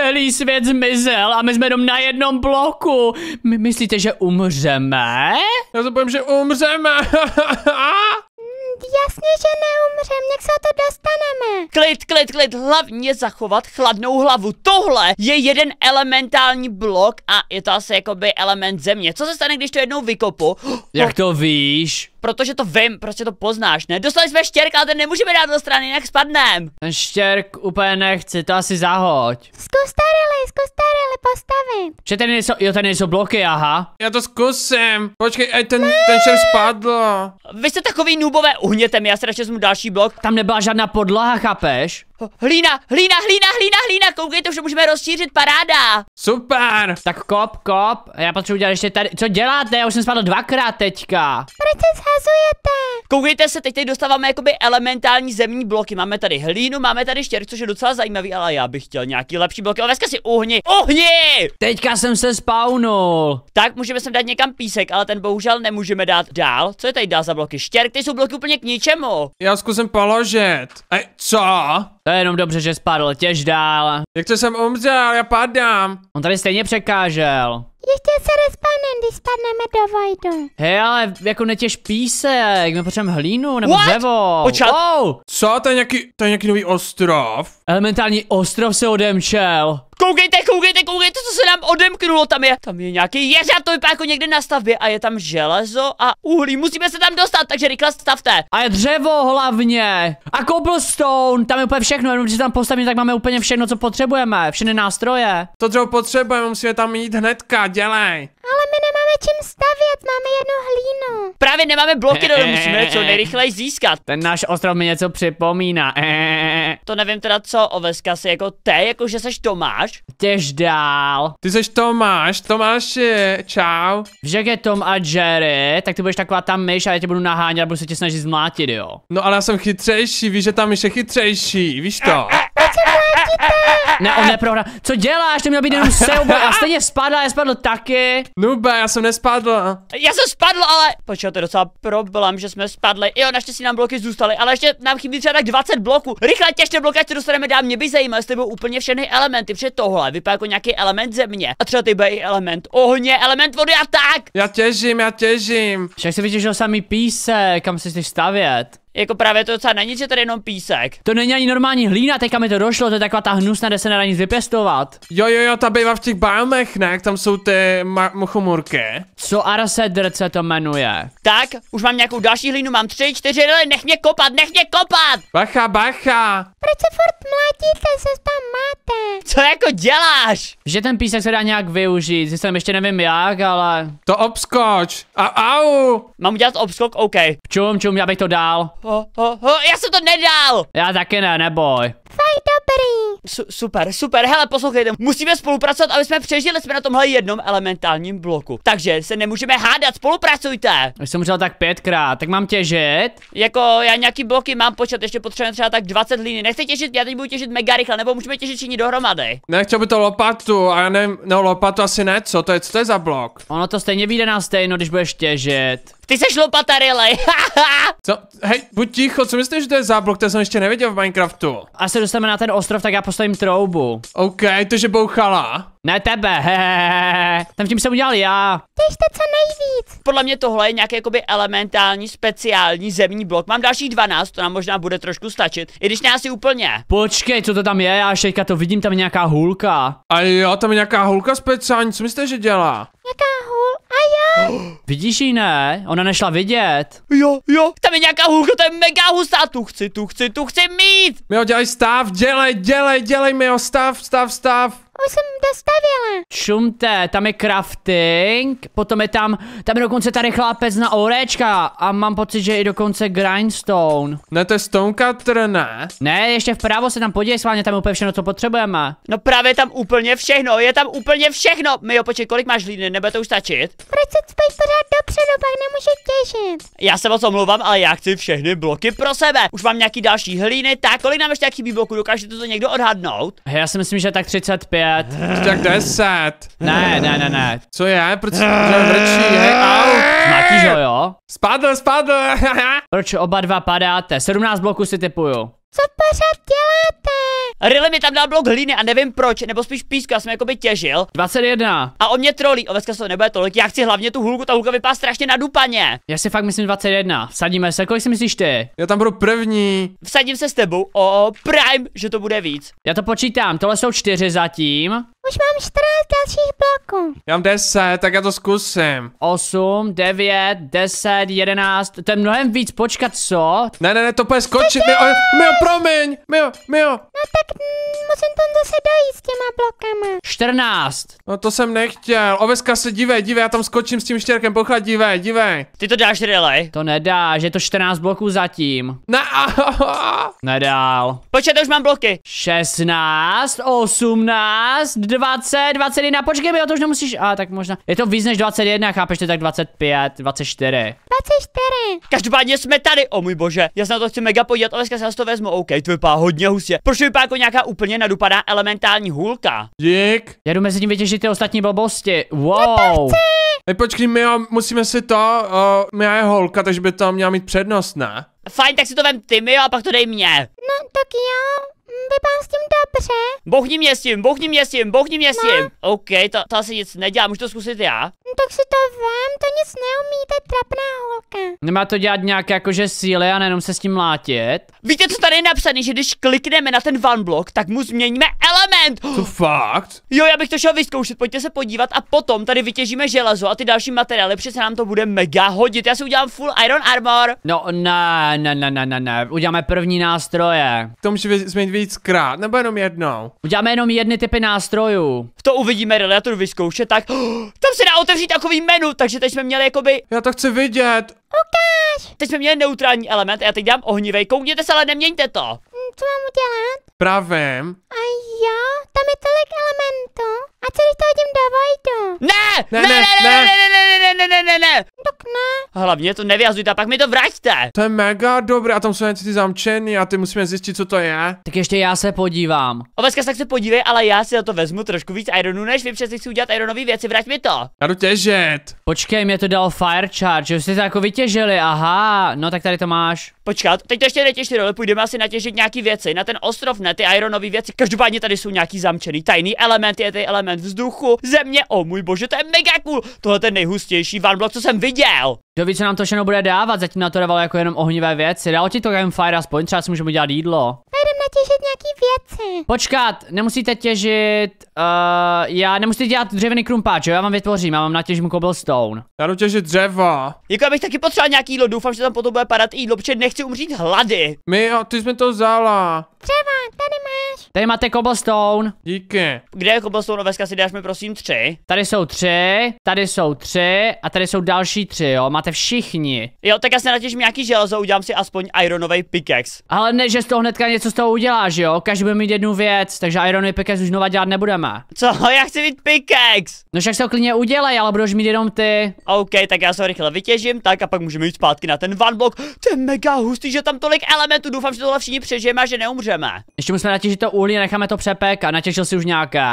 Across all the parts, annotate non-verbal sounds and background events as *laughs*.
celý svět zmizel a my jsme jenom na jednom bloku. My myslíte, že umřeme? Já se bojím, že umřeme. *laughs* Jasně, že neumřem, jak se o to dostaneme. Klid, klid, klid, hlavně zachovat chladnou hlavu. Tohle je jeden elementální blok a je to asi jakoby element země. Co se stane, když to jednou vykopu? Jak to víš? Protože to vím, prostě to poznáš, ne? Dostali jsme štěrk, ale ten nemůžeme dát do strany, jinak spadnem. Ten štěrk úplně nechci, to asi zahoď. Zkus tady, zkus tady, postavit. Že tady nejsou, jo, tady nejsou bloky, aha. Já to zkusím. Počkej, ej, ten, ten štěrk spadl. Vy jste takový nubové, uhněte mi, já si radši vezmu další blok. Tam nebyla žádná podlaha, chápeš? Hlína, hlína, hlína, hlína, hlína, koukej, to už můžeme rozšířit, paráda. Super. Tak kop, kop, já potřebuji udělat ještě tady, co děláte, já už jsem spadl dvakrát teďka. Proč se zhazujete? Koukejte se, teď tady dostáváme jakoby elementální zemní bloky, máme tady hlínu, máme tady štěrk, což je docela zajímavý, ale já bych chtěl nějaký lepší bloky, ale si uhni, uhni! Teďka jsem se spawnul. Tak můžeme sem dát někam písek, ale ten bohužel nemůžeme dát dál. Co je tady dál za bloky? Štěrk, ty jsou bloky úplně k ničemu. Já zkusím položit. Ej, co? To je jenom dobře, že spadl, těž dál. Jak to jsem umřel, já padám. On tady stejně překážel. Ještě se respawnem, když spadneme do vojdu. Hej, ale jako netěž písek, my potřebujeme hlínu nebo What? dřevo. Počkat. Wow. Co, to je, nějaký, to je nějaký nový ostrov? Elementální ostrov se odemčel. Koukejte, koukejte, koukejte, co se nám odemknulo. Tam je, tam je nějaký jeřáb, to vypadá jako někde na stavbě a je tam železo a uhlí. Musíme se tam dostat, takže rychle stavte. A je dřevo hlavně. A cobblestone, tam je úplně všechno, jenom když tam postavíme, tak máme úplně všechno, co potřebujeme, všechny nástroje. To dřevo potřebujeme, musíme tam jít hnedka, dělej. Ale my nemáme nemáme čím stavět, máme jednu hlínu. Právě nemáme bloky, do eh, no, eh, musíme eh, co nejrychleji získat. Ten náš ostrov mi něco připomíná. To nevím teda co, oveska si jako ty, jako že seš Tomáš. Těž dál. Ty seš Tomáš, Tomáš čau. Však je Tom a Jerry, tak ty budeš taková tam myš a já tě budu nahánět a budu se tě snažit zmlátit, jo. No ale já jsem chytřejší, víš, že tam myš je chytřejší, víš to. A, a. Ne, on neprohrál. Co děláš? To měl být jenom seuba. a stejně spadl já spadl taky. Nuba, já jsem nespadl. Já jsem spadl, ale... Počkej, to je docela problém, že jsme spadli. Jo, naštěstí nám bloky zůstaly, ale ještě nám chybí třeba tak 20 bloků. Rychle těžké bloky, ať dostaneme dál. Mě by zajímalo, jestli byly úplně všechny elementy, protože tohle vypadá jako nějaký element země. A třeba ty i element ohně, element vody a tak. Já těžím, já těžím. Však si vytěžil samý písek, kam se chceš stavět. Jako právě to docela Není že tady jenom písek. To není ani normální hlína, teďka mi to došlo, to je taková ta hnusná, kde se nedá nic vypěstovat. Jo, jo, jo, ta bývá v těch biomech, ne? Jak tam jsou ty mochomurky. Co Arsedr se to jmenuje? Tak, už mám nějakou další hlínu, mám tři, čtyři, ale nech mě kopat, nech mě kopat! Bacha, bacha! Proč se furt mlátíte, se tam máte? Co jako děláš? Že ten písek se dá nějak využít, zjistím ještě nevím jak, ale... To obskoč! A au! Mám udělat obskok, OK. Čum, čum, já bych to dal ho, ho, ho, já jsem to nedal! Já taky ne, neboj. Fajn dobrý. Su- super, super. Hele, poslouchejte, musíme spolupracovat, aby jsme přežili. Jsme na tomhle jednom elementálním bloku. Takže se nemůžeme hádat, spolupracujte. Já jsem říkal tak pětkrát, tak mám těžit. Jako já nějaký bloky mám počet, ještě potřebujeme třeba tak 20 líní. Nechci těžit, já teď budu těžit mega rychle, nebo můžeme těžit všichni dohromady. Nechtěl by to lopatu, a já nevím, no lopatu asi ne, co to je, co to je za blok? Ono to stejně vyjde na stejno, když budeš těžit. Ty seš lopata, Riley. *laughs* co? Hej, buď ticho, co myslíš, že to je za blok, to jsem ještě neviděl v Minecraftu. Asi se dostaneme na ten ostrov, tak já postavím troubu. OK, to že bouchala. Ne tebe, hehehe. Tam tím jsem udělal já. Těžte co nejvíc. Podle mě tohle je nějaký jakoby elementální, speciální zemní blok. Mám další 12, to nám možná bude trošku stačit. I když ne asi úplně. Počkej, co to tam je? Já šejka to vidím, tam je nějaká hulka. A jo, tam je nějaká hulka speciální, co myslíte, že dělá? Nějaká hulka? je? Vidíš ji ne? Ona nešla vidět. Jo, jo. Tam je nějaká hůlka, to je mega hustá. Tu chci, tu chci, tu chci mít. Mio, dělej stav, dělej, dělej, dělej, Mio, stav, stav, stav. Už jsem dostavila. Čumte, tam je crafting, potom je tam, tam je dokonce tady chlápec na orečka a mám pocit, že i dokonce grindstone. Ne, to je stone cutter, ne? Ne, ještě vpravo se tam podívej, sválně tam je úplně všechno, co potřebujeme. No právě tam úplně všechno, je tam úplně všechno. My jo, počkej, kolik máš líny, nebude to už stačit? Proč se spíš pořád dopředu, pak nemůžu těšit. Já se moc omlouvám, ale já chci všechny bloky pro sebe. Už mám nějaký další hlíny, tak kolik nám ještě chybí bloků, dokážete to někdo odhadnout? Já si myslím, že tak 35 vrčet. Tak deset. Ne, ne, ne, ne. Co je? Proč to vrčí? Hej, au. Matíš ho, jo? Spadl, spadl. *laughs* Proč oba dva padáte? 17 bloků si typuju. Co pořád děláte? Rily mi tam dal blok hlíny a nevím proč, nebo spíš píska, já jsem by těžil. 21. A on mě trolí, oveska se to nebude tolik, já chci hlavně tu hulku, ta hulka vypadá strašně na dupaně. Já si fakt myslím 21. Vsadíme se, kolik si myslíš ty? Já tam budu první. Vsadím se s tebou, o Prime, že to bude víc. Já to počítám, tohle jsou čtyři zatím. Už mám 14 dalších bloků. Já mám 10, tak já to zkusím. 8, 9, 10, 11, to je mnohem víc, počkat, co? Ne, ne, ne, to bude skočit, Mio, Mio, promiň, Mio, Mio. No tak musím tam zase dojít s těma blokama. 14. No to jsem nechtěl, oveska se dívej, dívej, já tam skočím s tím štěrkem, pochlad, dívej, dívej. Ty to dáš, relej. To že je to 14 bloků zatím. Ne, Nedál. Počkej, už mám bloky. 16, 18, 20, 21, počkej mi, to už nemusíš, a tak možná, je to víc než 21, chápeš, to tak 25, 24. 24. Každopádně jsme tady, o můj bože, já se na to chci mega podívat, ale dneska se to vezmu, OK, to vypadá hodně hustě. Proč vypadá jako nějaká úplně nadupaná elementální hůlka? Dík. Já jdu mezi ním vytěžit ty ostatní blbosti, wow. Hej, počkej, my musíme si to, uh, eh, my je holka, takže by tam měla mít přednost, ne? Fajn, tak si to vem ty, jo, a pak to dej mě. No, tak jo. Vypadám s tím dobře. Bohni mě s tím, bohni mě s tím, bohni mě s no. tím. No. OK, to, to asi nic nedělá, můžu to zkusit já? No, tak si to vám, to nic neumíte, trapná holka. Nemá to dělat nějak jakože síly a nejenom se s tím látět? Víte, co tady je napsané, že když klikneme na ten van blok, tak mu změníme element. To fakt? Jo, já bych to šel vyzkoušet, pojďte se podívat a potom tady vytěžíme železo a ty další materiály, přece nám to bude mega hodit. Já si udělám full iron armor. No, ne, ne, ne, ne, ne, ne. uděláme první nástroje. To může změnit víckrát, nebo jenom jednou? Uděláme jenom jedny typy nástrojů. To uvidíme, Rele, já to jdu vyzkoušet, tak oh, *gasps* tam se dá otevřít takový menu, takže teď jsme měli jakoby... Já to chci vidět. Ukáž! Teď jsme měli neutrální element a já teď dám ohnivej, koukněte se, ale neměňte to co mám udělat? Pravém. A jo, tam je tolik elementů. A co když to hodím do Vojdu? Ne! Ne, ne, ne, ne, ne, ne, ne, ne, ne, ne, ne. Tak ne. Hlavně to nevyhazujte a pak mi to vraťte. To je mega dobré a tam jsou něco ty zamčeny a ty musíme zjistit, co to je. Tak ještě já se podívám. Oveska tak se podívej, ale já si na to vezmu trošku víc Ironu, než vy přece chci udělat Ironové věci, vrať mi to. Já jdu těžet. Počkej, mě to dal Fire Charge, že jste to jako vytěžili, aha, no tak tady to máš. Počkat, teď to ještě netěžte dole, půjdeme asi natěžit nějaký věci. Na ten ostrov ne, ty ironové věci. Každopádně tady jsou nějaký zamčený tajný element, je tady element vzduchu, země. O oh, můj bože, to je mega cool. Tohle je nejhustější vanblok, co jsem viděl. Kdo ví, co nám to všechno bude dávat, zatím na to dávalo jako jenom ohnivé věci. Dal ti to fire aspoň, třeba si můžeme dělat jídlo těžit nějaký věci. Počkat, nemusíte těžit, uh, já nemusíte dělat dřevěný krumpáč, jo? Já vám vytvořím, já mám na těžbu cobblestone. Já jdu těžit dřeva. Jako abych bych taky potřeboval nějaký jídlo, doufám, že tam potom bude padat jídlo, protože nechci umřít hlady. My, ty jsme to vzala. Dřeva, tady Tady máte cobblestone. Díky. Kde je cobblestone oveska si dáš mi prosím tři? Tady jsou tři, tady jsou tři a tady jsou další tři, jo. Máte všichni. Jo, tak já se natěžím nějaký železo, udělám si aspoň ironový pickaxe. Ale ne, že z toho hnedka něco z toho uděláš, jo. Každý bude mít jednu věc, takže ironový pickaxe už znova dělat nebudeme. Co? *laughs* Já chci mít pickaxe. No však se ho klidně udělej, ale budeš mít jenom ty. OK, tak já se ho rychle vytěžím, tak a pak můžeme jít zpátky na ten van blok. To je mega hustý, že tam tolik elementů. Doufám, že tohle všichni přežijeme a že neumřeme. Ještě musíme natěžit to uhlí, necháme to a Natěšil si už nějaké?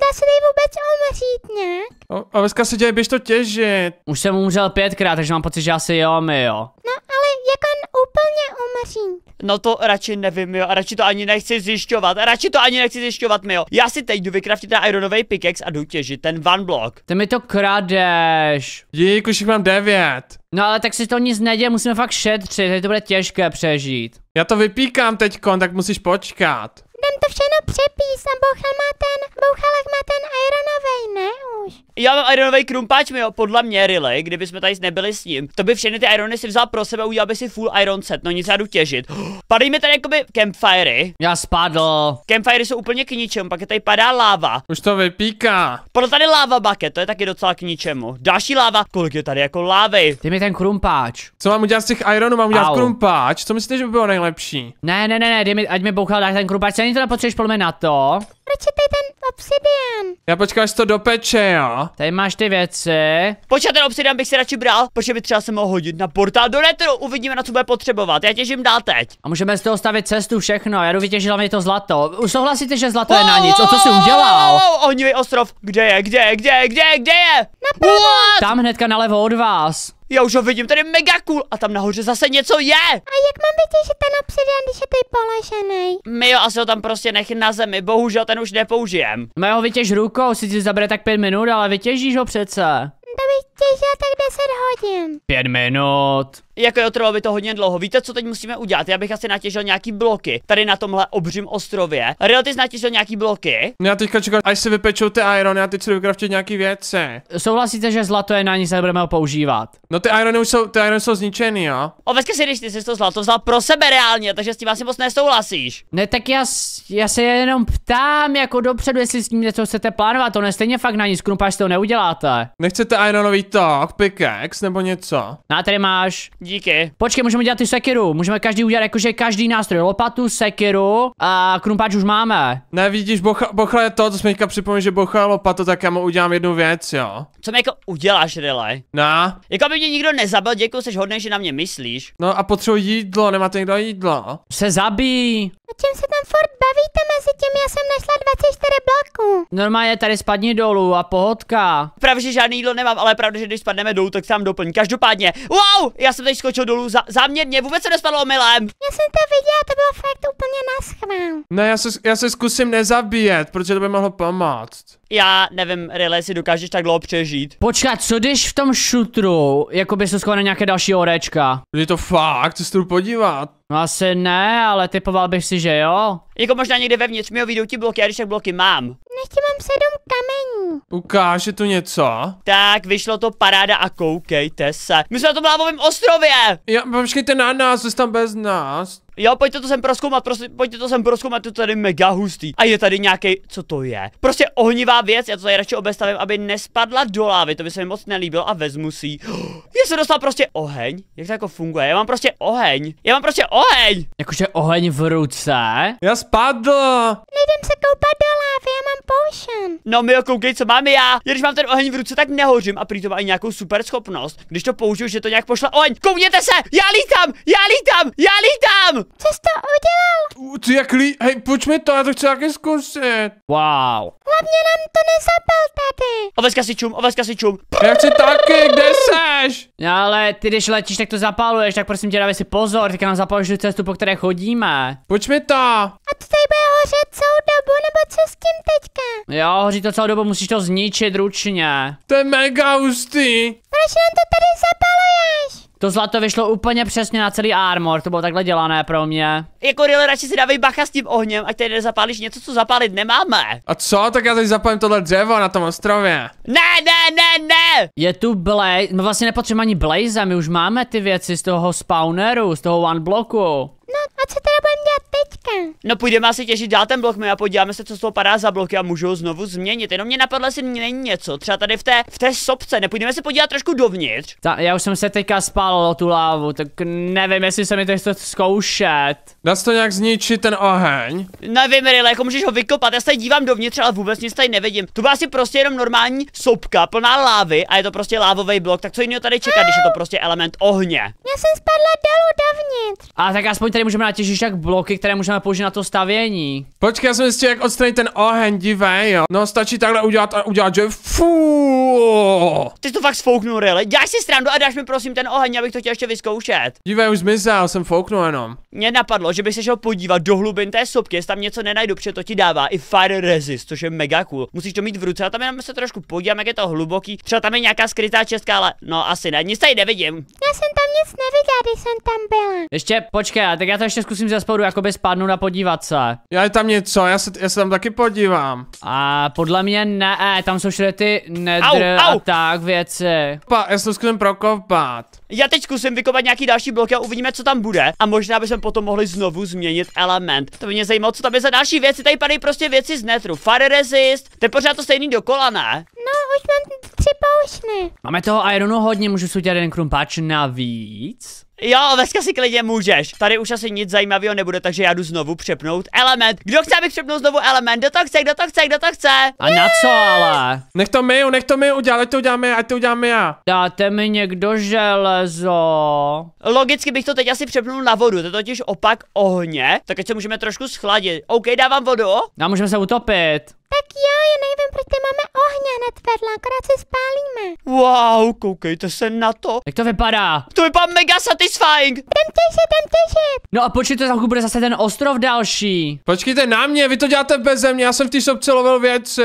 Dá se tady vůbec umřít nějak? O, a dneska se děje, běž to těžit. Už jsem umřel pětkrát, takže mám pocit, že asi jo, my jo. No ale jak on úplně umří? No to radši nevím, jo, a radši to ani nechci zjišťovat, a radši to ani nechci zjišťovat, jo. Já si teď jdu vykraftit ten ironový pickaxe a jdu těžit ten one block. Ty mi to kradeš. Dík, už jich mám devět. No ale tak si to nic neděje, musíme fakt šetřit, teď to bude těžké přežít. Já to vypíkám teď, tak musíš počkat. Jsem to všechno přepís a Bouchal má ten, Bouchalek má ten Ironovej, ne už? Já mám ironový krumpáč, mi jo, podle mě, Riley, kdyby jsme tady nebyli s ním, to by všechny ty irony si vzal pro sebe, udělal by si full iron set, no nic já jdu těžit. Padají mi tady jakoby campfiry. Já spadl. Campfiry jsou úplně k ničemu, pak je tady padá láva. Už to vypíká. Podle tady láva bucket, to je taky docela k ničemu. Další láva, kolik je tady jako lávy. Ty mi ten krumpáč. Co mám udělat z těch ironů? Mám udělat Au. krumpáč? Co myslíš, že by bylo nejlepší? Ne, ne, ne, ne, dej mi, ať mi bouchal, dá ten krumpáč, ani to nepotřebuješ na to. Proč je ten obsidian. Já počkám, až to dopeče, jo. Tady máš ty věci. Počkej, ten obsidian bych si radši bral, protože by třeba se mohl hodit na portál do netru. Uvidíme, na co bude potřebovat. Já těžím dál teď. A můžeme z toho stavit cestu, všechno. Já jdu vytěžila mi to zlato. Už souhlasíte, že zlato oh, je na nic? O co si udělal? Ohnivý ostrov. Kde je, kde je, kde je, kde je, kde je? Napravo. Tam hnedka nalevo od vás. Já už ho vidím, tady je mega cool a tam nahoře zase něco je. A jak mám vidět, že ten obsidian, když je tady položený? My jo, asi ho tam prostě nech na zemi, bohužel ten už nepoužijem. No ho vytěž rukou, si zabere tak pět minut, ale vytěžíš ho přece to bych těžil tak 10 hodin. Pět minut. Jako jo, trvalo by to hodně dlouho. Víte, co teď musíme udělat? Já bych asi natěžil nějaký bloky tady na tomhle obřím ostrově. Real, ty jsi natěžil nějaký bloky? já teďka čekám, až se vypečou ty irony a teď si vykraftit nějaký věci. Souhlasíte, že zlato je na nic nebudeme ho používat? No ty irony už jsou, ty irony jsou zničený, jo? O, veďka si, když ty jsi to zlato vzal pro sebe reálně, takže s tím asi moc nesouhlasíš. Ne, tak já, já se jenom ptám jako dopředu, jestli s ním něco chcete plánovat, to nestejně fakt na nic, krumpáš to neuděláte. Nechcete ironový tok, pickaxe nebo něco. Na no tady máš. Díky. Počkej, můžeme dělat ty sekiru. Můžeme každý udělat jakože každý nástroj. Lopatu, sekiru a krumpáč už máme. Ne, vidíš, bocha, bocha je to, co jsme teďka připomněl, že bocha je lopatu, tak já mu udělám jednu věc, jo. Co mi jako uděláš, Relay? Na. Jako by mě nikdo nezabil, děkuji, jsi hodný, že na mě myslíš. No a potřebuji jídlo, nemáte někdo jídlo? Se zabí. O čem se tam furt bavíte mezi tím? Já jsem našla 24 bloků. Normálně tady spadni dolů a pohodka. Pravda, že žádný jídlo nemám, ale pravda, že když spadneme dolů, tak se tam doplní. Každopádně, wow, já jsem teď skočil dolů za, záměrně, vůbec se nespadlo omylem. Já jsem to viděla, to bylo fakt úplně schvál. Ne, já se, já se zkusím nezabíjet, protože to by mohlo pomáct. Já nevím, Rile, si dokážeš tak dlouho přežít. Počkat, co když v tom šutru, jako by se schovala nějaké další orečka? Je to fakt, chci se tu podívat. No asi ne, ale typoval bych si, že jo. Jako možná někde vevnitř mi ho vyjdou ti bloky, já když tak bloky mám. No ještě mám sedm kamení. Ukáže tu něco? Tak, vyšlo to paráda a koukejte se. My jsme na tom lávovém ostrově! Já, počkejte na nás, jste tam bez nás. Jo, pojďte to sem proskoumat, prosím, pojďte to sem proskoumat, to tady mega hustý. A je tady nějaký, co to je? Prostě ohnivá věc, já to tady radši obestavím, aby nespadla do lávy, to by se mi moc nelíbilo a vezmu si *gasps* Já jsem dostal prostě oheň, jak to jako funguje, já mám prostě oheň, já mám prostě oheň. Jakože oheň v ruce? Já spadl. Nejdem se koupat do lávy, já mám potion. No my koukej, co mám já. Když mám ten oheň v ruce, tak nehořím a prý to má i nějakou super schopnost. Když to použiju, že to nějak pošle oheň. Koukněte se, já lítám, já lítám, já lítám. Co jsi to udělal? U, ty jak lí... Hej, pojď mi to, já to chci taky zkusit. Wow. Hlavně nám to nezapal tady. Oveska si čum, oveska si čum. Já chci taky, kde seš? No ale ty když letíš, tak to zapaluješ, tak prosím tě dávej si pozor, tak nám zapaluješ tu cestu, po které chodíme. Pojď mi to. A to tady bude hořet celou dobu, nebo co s tím teď? velká. Jo, hoří to celou dobu, musíš to zničit ručně. To je mega hustý. Proč nám to tady zapaluješ? To zlato vyšlo úplně přesně na celý armor, to bylo takhle dělané pro mě. Jako Rilly, radši si dávej bacha s tím ohněm, ať tady nezapálíš něco, co zapálit nemáme. A co, tak já teď zapalím tohle dřevo na tom ostrově. Ne, ne, ne, ne. Je tu blaze, no vlastně nepotřebujeme ani blaze, my už máme ty věci z toho spawneru, z toho one bloku. No co teda budeme dělat teďka? No půjdeme asi těžit dál ten blok my a podíváme se, co z toho padá za bloky a můžou znovu změnit. Jenom mě napadlo, jestli není něco. Třeba tady v té, v té sopce. Nepůjdeme se podívat trošku dovnitř. Ta, já už jsem se teďka spálil o tu lávu, tak nevím, jestli se mi to chce zkoušet. Dá se to nějak zničit ten oheň? Nevím, Rile, jako můžeš ho vykopat. Já se dívám dovnitř, ale vůbec nic tady nevidím. To byla asi prostě jenom normální sopka plná lávy a je to prostě lávový blok. Tak co jiného tady čeká, když je to prostě element ohně? Já jsem spadla dolů dovnitř. A tak aspoň tady můžeme na těžíš jak bloky, které můžeme použít na to stavění. Počkej, já jsem jistě, jak odstranit ten oheň, divej, jo. No, stačí takhle udělat a udělat, že Fu! Ty to fakt sfouknul, really? Děláš si srandu a dáš mi prosím ten oheň, abych to chtěl ještě vyzkoušet. Dívej, už zmizel, jsem fouknul jenom. Mně napadlo, že bych se šel podívat do hlubin té sopky, jestli tam něco nenajdu, protože to ti dává i fire resist, což je mega cool. Musíš to mít v ruce a tam jenom se trošku podívám, jak je to hluboký. Třeba tam je nějaká skrytá česká, ale no asi ne, nic tady nevidím. Já jsem tam nic neviděl, když jsem tam byla. Ještě počkej, tak já to ještě zkusím ze spodu jakoby spadnout a podívat se. Já je tam něco, já se, já se tam taky podívám. A podle mě ne, e, tam jsou všude ty nedr au, au. a tak věci. Pa, já se zkusím prokopat. Já teď zkusím vykopat nějaký další blok a uvidíme, co tam bude. A možná bychom potom mohli znovu změnit element. To by mě zajímalo, co tam je za další věci. Tady padají prostě věci z netru. Fire resist, to je pořád to stejný dokola, ne? No, už mám tři poušny. Máme toho ironu hodně, můžu si udělat jeden krumpáč navíc. Jo, dneska si klidně můžeš. Tady už asi nic zajímavého nebude, takže já jdu znovu přepnout element. Kdo chce, abych přepnul znovu element? Kdo to chce, kdo to chce, kdo to chce? A na co ale? Nech to my, nech to my udělat, ať to uděláme, ať to uděláme já. Dáte mi někdo železo. Logicky bych to teď asi přepnul na vodu, to je totiž opak ohně, tak ať se můžeme trošku schladit. OK, dávám vodu. A můžeme se utopit. Tak jo, já nevím, proč ty máme hned vedle, akorát si spálíme. Wow, koukejte se na to. Jak to vypadá? To vypadá mega satisfying. Jdem těšit, jdem těšit. No a počkejte, za bude zase ten ostrov další. Počkejte na mě, vy to děláte bez mě, já jsem v té sobce lovil věci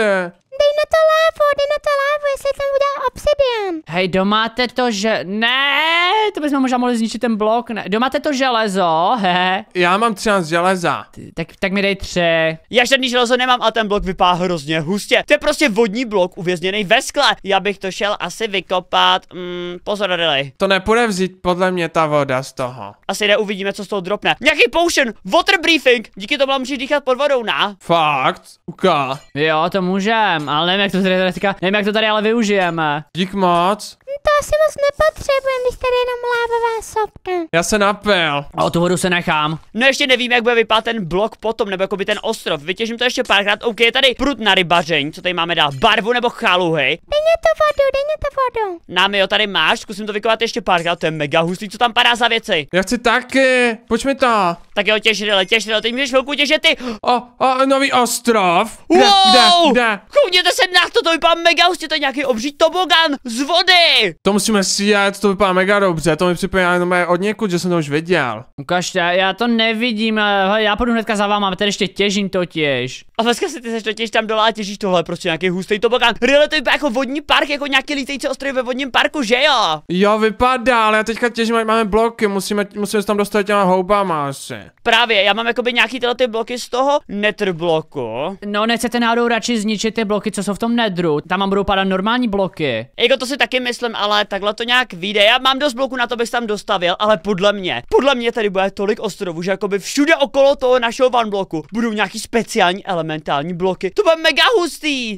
dej na to lávo, dej na to lávo, jestli tam udělá obsidian. Hej, domáte to, že... Ne, to bychom možná mohli zničit ten blok, ne. Domáte to železo, he. Já mám 13 železa. Ty, tak, tak mi dej tři. Já žádný železo nemám a ten blok vypadá hrozně hustě. To je prostě vodní blok uvězněný ve skle. Já bych to šel asi vykopat. Mm, pozor, Rily. To nepůjde vzít podle mě ta voda z toho. Asi jde, uvidíme, co z toho dropne. Nějaký potion, water briefing. Díky tomu můžeš dýchat pod vodou, na. Fakt? Uka. Jo, to můžem ale nevím, jak to tady, nevím, jak to tady ale využijeme. Dík moc asi moc nepotřebujeme, když tady jenom lávová sopka. Já se napil. A o tu vodu se nechám. No ještě nevím, jak bude vypadat ten blok potom, nebo by ten ostrov. Vytěžím to ještě párkrát. OK, je tady prut na rybaření. Co tady máme dál? Barvu nebo chaluhy? Dej mě vodu, dej mě vodu. Nám jo, tady máš, zkusím to vykovat ještě párkrát. To je mega hustý, co tam padá za věci. Já chci taky, Pojďme mi to. Tak jo, těžrele, těžrele, teď můžeš chvilku těžit ty. O, o, nový ostrov. Kde, wow! kde, kde? Koukněte se na to, to vypadá mega hustě, to je nějaký obří tobogán z vody. To to musíme stříhat, to vypadá mega dobře, to mi připomíná jenom od někud, že jsem to už viděl. Ukažte, já to nevidím, já půjdu hnedka za váma, tady ještě těžím to těž. A dneska si ty seš totiž tam dole a těžíš tohle, prostě nějaký hustý tobogán. Rile, to vypadá jako vodní park, jako nějaký lítající ostrovy ve vodním parku, že jo? Jo, vypadá, ale já teďka těžím, máme bloky, musíme, musíme se tam dostat těma houbama asi. Právě, já mám jakoby nějaký tyhle ty bloky z toho netr bloku. No, nechcete náhodou radši zničit ty bloky, co jsou v tom nedru, tam mám budou padat normální bloky. Jako to si taky myslím, ale takhle to nějak vyjde. Já mám dost bloků na to, bych tam dostavil, ale podle mě, podle mě tady bude tolik ostrovů, že jakoby všude okolo toho našeho van bloku budou nějaký speciální elementy mentální bloky. To bude mega hustý!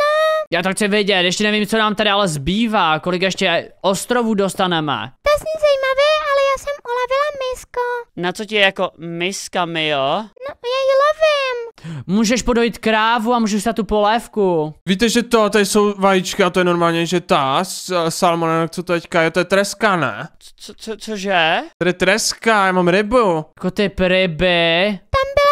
No. Já to chci vidět, ještě nevím, co nám tady ale zbývá, kolik ještě ostrovů dostaneme. To zní zajímavé, ale já jsem ulovila misko. Na co ti je jako miska, jo? No, já ji lovím. Můžeš podojit krávu a můžeš dát tu polévku. Víte, že to, tady jsou vajíčka, a to je normálně, že ta salmona, co to teďka je, to je treska, ne? Co, co, cože? To je treska, já mám rybu. Jako ty ryby. Tam byl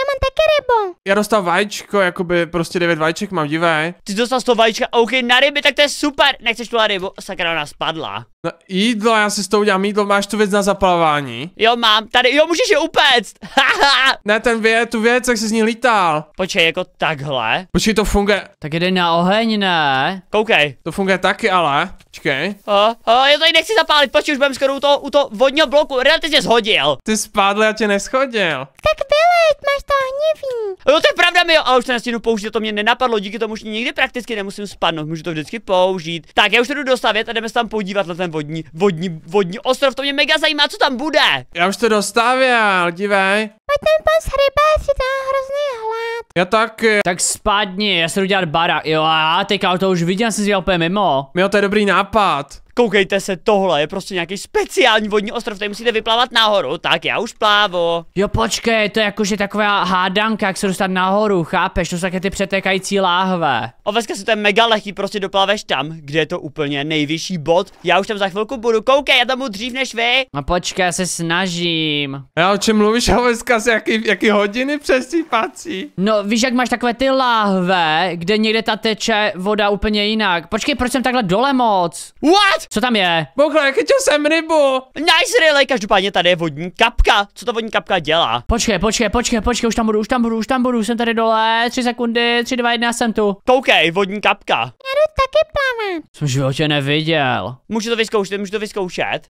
já mám také rybu. Já dostal vajíčko, jakoby prostě devět vajíček mám, divé. Ty dostal toho vajíčka, OK, na ryby, tak to je super. Nechceš tu rybu, sakra, ona spadla. No, jídlo, já si s tou udělám jídlo, máš tu věc na zapalování. Jo, mám, tady, jo, můžeš je upéct. *laughs* ne, ten věc, tu věc, jak jsi z ní lítal. Počkej, jako takhle. Počkej, to funguje. Tak jde na oheň, ne? Koukej. To funguje taky, ale. Čekej. A, a, já tady nechci zapálit, počkej, už budem skoro u toho, u toho vodního bloku, Renate tě shodil. Ty spadl, já tě neschodil. Tak vylet, máš to hněvý. No to je pravda, mi jo, ale už to nestínu použít, to mě nenapadlo, díky tomu už nikdy prakticky nemusím spadnout, můžu to vždycky použít. Tak já už to jdu dostavět a jdeme se tam podívat na ten vodní, vodní, vodní ostrov, to mě mega zajímá, co tam bude. Já už to dostavěl, dívej. Pojď ten pan s rybář, je tam hrozný hlad. Já tak. Tak spadni, já se jdu dělat bara, jo, a teďka to už vidím, já jsem si mimo. Jo, to je dobrý nápad nápad koukejte se, tohle je prostě nějaký speciální vodní ostrov, tady musíte vyplavat nahoru, tak já už plávo. Jo počkej, to je jakože taková hádanka, jak se dostat nahoru, chápeš, to jsou také ty přetékající láhve. A veska se to je mega lehký, prostě doplaveš tam, kde je to úplně nejvyšší bod, já už tam za chvilku budu, koukej, já tam budu dřív než vy. No počkej, já se snažím. Já o čem mluvíš, Haveska, se jaký, jaký hodiny přesýpací? No víš, jak máš takové ty láhve, kde někde ta teče voda úplně jinak. Počkej, proč jsem takhle dole moc? What? Co tam je? Bokle, chytil jsem rybu. Nice relay, každopádně tady je vodní kapka. Co ta vodní kapka dělá? Počkej, počkej, počkej, počkej, už tam budu, už tam budu, už tam budu, jsem tady dole, tři sekundy, tři, dva, jedna, jsem tu. Koukej, vodní kapka. Já jdu taky plavat. Jsem v životě neviděl. Můžu to vyzkoušet, můžu to vyzkoušet.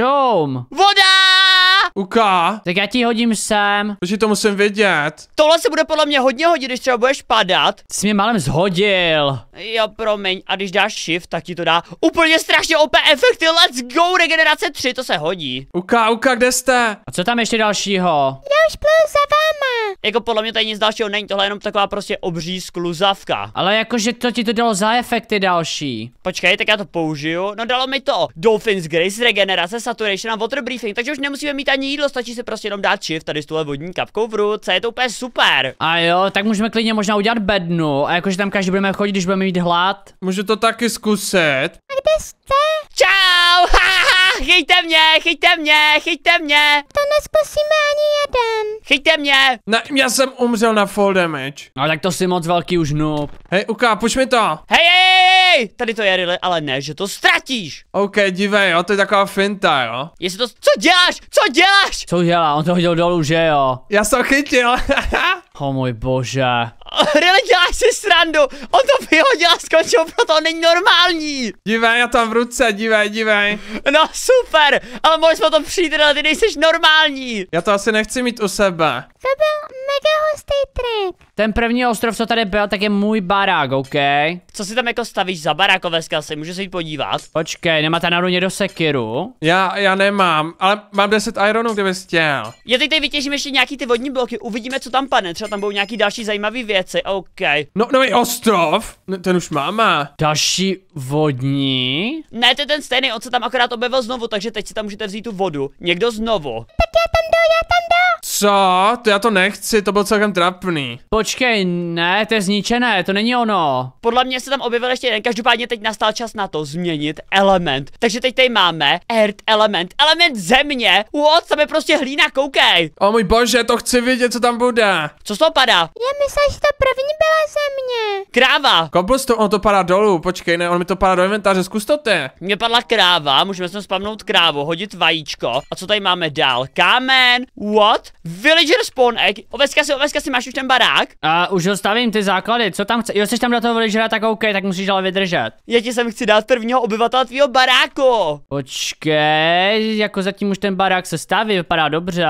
Uh, Voda! Uka. Tak já ti hodím sem. Protože to musím vědět. Tohle se bude podle mě hodně hodit, když třeba budeš padat. Jsi mě malem zhodil. Jo, promiň. A když dáš shift, tak ti to dá úplně úplně strašně OP efekty, let's go, regenerace 3, to se hodí. Uka, Uka, kde jste? A co tam ještě dalšího? Já už plus za váma. Jako podle mě tady nic dalšího není, tohle je jenom taková prostě obří skluzavka. Ale jakože to ti to dalo za efekty další. Počkej, tak já to použiju. No dalo mi to. Dolphin's Grace, regenerace, saturation a water briefing, takže už nemusíme mít ani jídlo, stačí se prostě jenom dát shift tady s tuhle vodní kapkou v ruce, je to úplně super. A jo, tak můžeme klidně možná udělat bednu, a jakože tam každý budeme chodit, když budeme mít hlad. Můžu to taky zkusit. A kde jste? Čau! *laughs* Chyťte mě, chyťte mě, chyťte mě. To neskusíme ani jeden. Chyťte mě. Ne, já jsem umřel na fall damage. No tak to si moc velký už noob. Hej, uká, pojď mi to. Hej, hej, hej, tady to je, Riley, ale ne, že to ztratíš. OK, dívej, jo, to je taková finta, jo. Jestli to, co děláš, co děláš? Co dělá, on to hodil dolů, že jo. Já jsem chytil. *laughs* O oh můj bože. *laughs* Rele, děláš si srandu! On to vyhodil a skončil, proto on není normální! Dívej, já tam v ruce, dívej, dívej. No super, ale můžeš potom přijít, ale ty nejsi normální. Já to asi nechci mít u sebe. To byl mega hostý trik. Ten první ostrov, co tady byl, tak je můj barák, OK? Co si tam jako stavíš za barákové skasy, můžu se jít podívat? Počkej, nemáte náhodou někdo sekiru? Já, já nemám, ale mám 10 ironů, kdyby chtěl. Já teď tady vytěžím ještě nějaký ty vodní bloky, uvidíme, co tam padne, třeba třeba tam budou nějaký další zajímavé věci, OK. No, no, je ostrov, ten už máme. Další vodní? Ne, to je ten stejný, on se tam akorát objevil znovu, takže teď si tam můžete vzít tu vodu. Někdo znovu. Tak já tam jdu, já tam jdu. Co? To já to nechci, to bylo celkem trapný. Počkej, ne, to je zničené, to není ono. Podle mě se tam objevil ještě jeden, každopádně teď nastal čas na to změnit element. Takže teď tady máme earth element, element země. What, tam je prostě hlína, koukej. O můj bože, to chci vidět, co tam bude. Co z toho padá? Já myslím, že to první byla země. Kráva. Kompost, ono to padá dolů, počkej, ne, on mi to padá do inventáře, zkus to ty. Mě padla kráva, můžeme se spamnout krávu, hodit vajíčko. A co tady máme dál? Kámen, what? Villager spawn egg. Oveska si, oveska si, máš už ten barák? A už ho stavím, ty základy, co tam chce? Jo, jsi tam do toho villagera, tak OK, tak musíš ale vydržet. Já ti sem chci dát prvního obyvatele tvýho baráku. Počkej, jako zatím už ten barák se staví, vypadá dobře.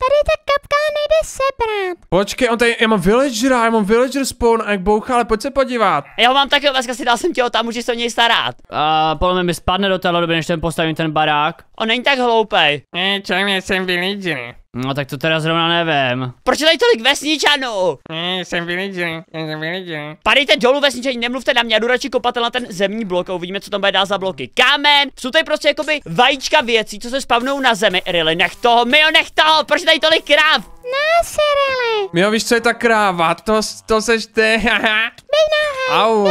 Tady ta kapka nejde sebrat. Počkej, on tady, já mám villagera, já mám villager spawn egg boucha, ale pojď se podívat. Já mám taky oveska si, dal jsem ti ho tam, můžeš se o něj starat. A podle mě mi spadne do té doby, než ten postavím ten barák. On není tak hloupej. Ne, čo jsem villager. No tak to teda zrovna nevím. Proč tady tolik vesničanů? Ne, jsem vylidil, jsem vylidil. Padejte dolů vesničani, nemluvte na mě, jdu radši kopat na ten zemní blok a uvidíme, co tam bude dál za bloky. Kámen, jsou tady prostě jakoby vajíčka věcí, co se spavnou na zemi. Rily, nech toho, Mio, nech toho, proč tady tolik kráv? No, Rily. Mio, víš, co je ta kráva? To, to seš ty, *laughs* haha. Bej Au.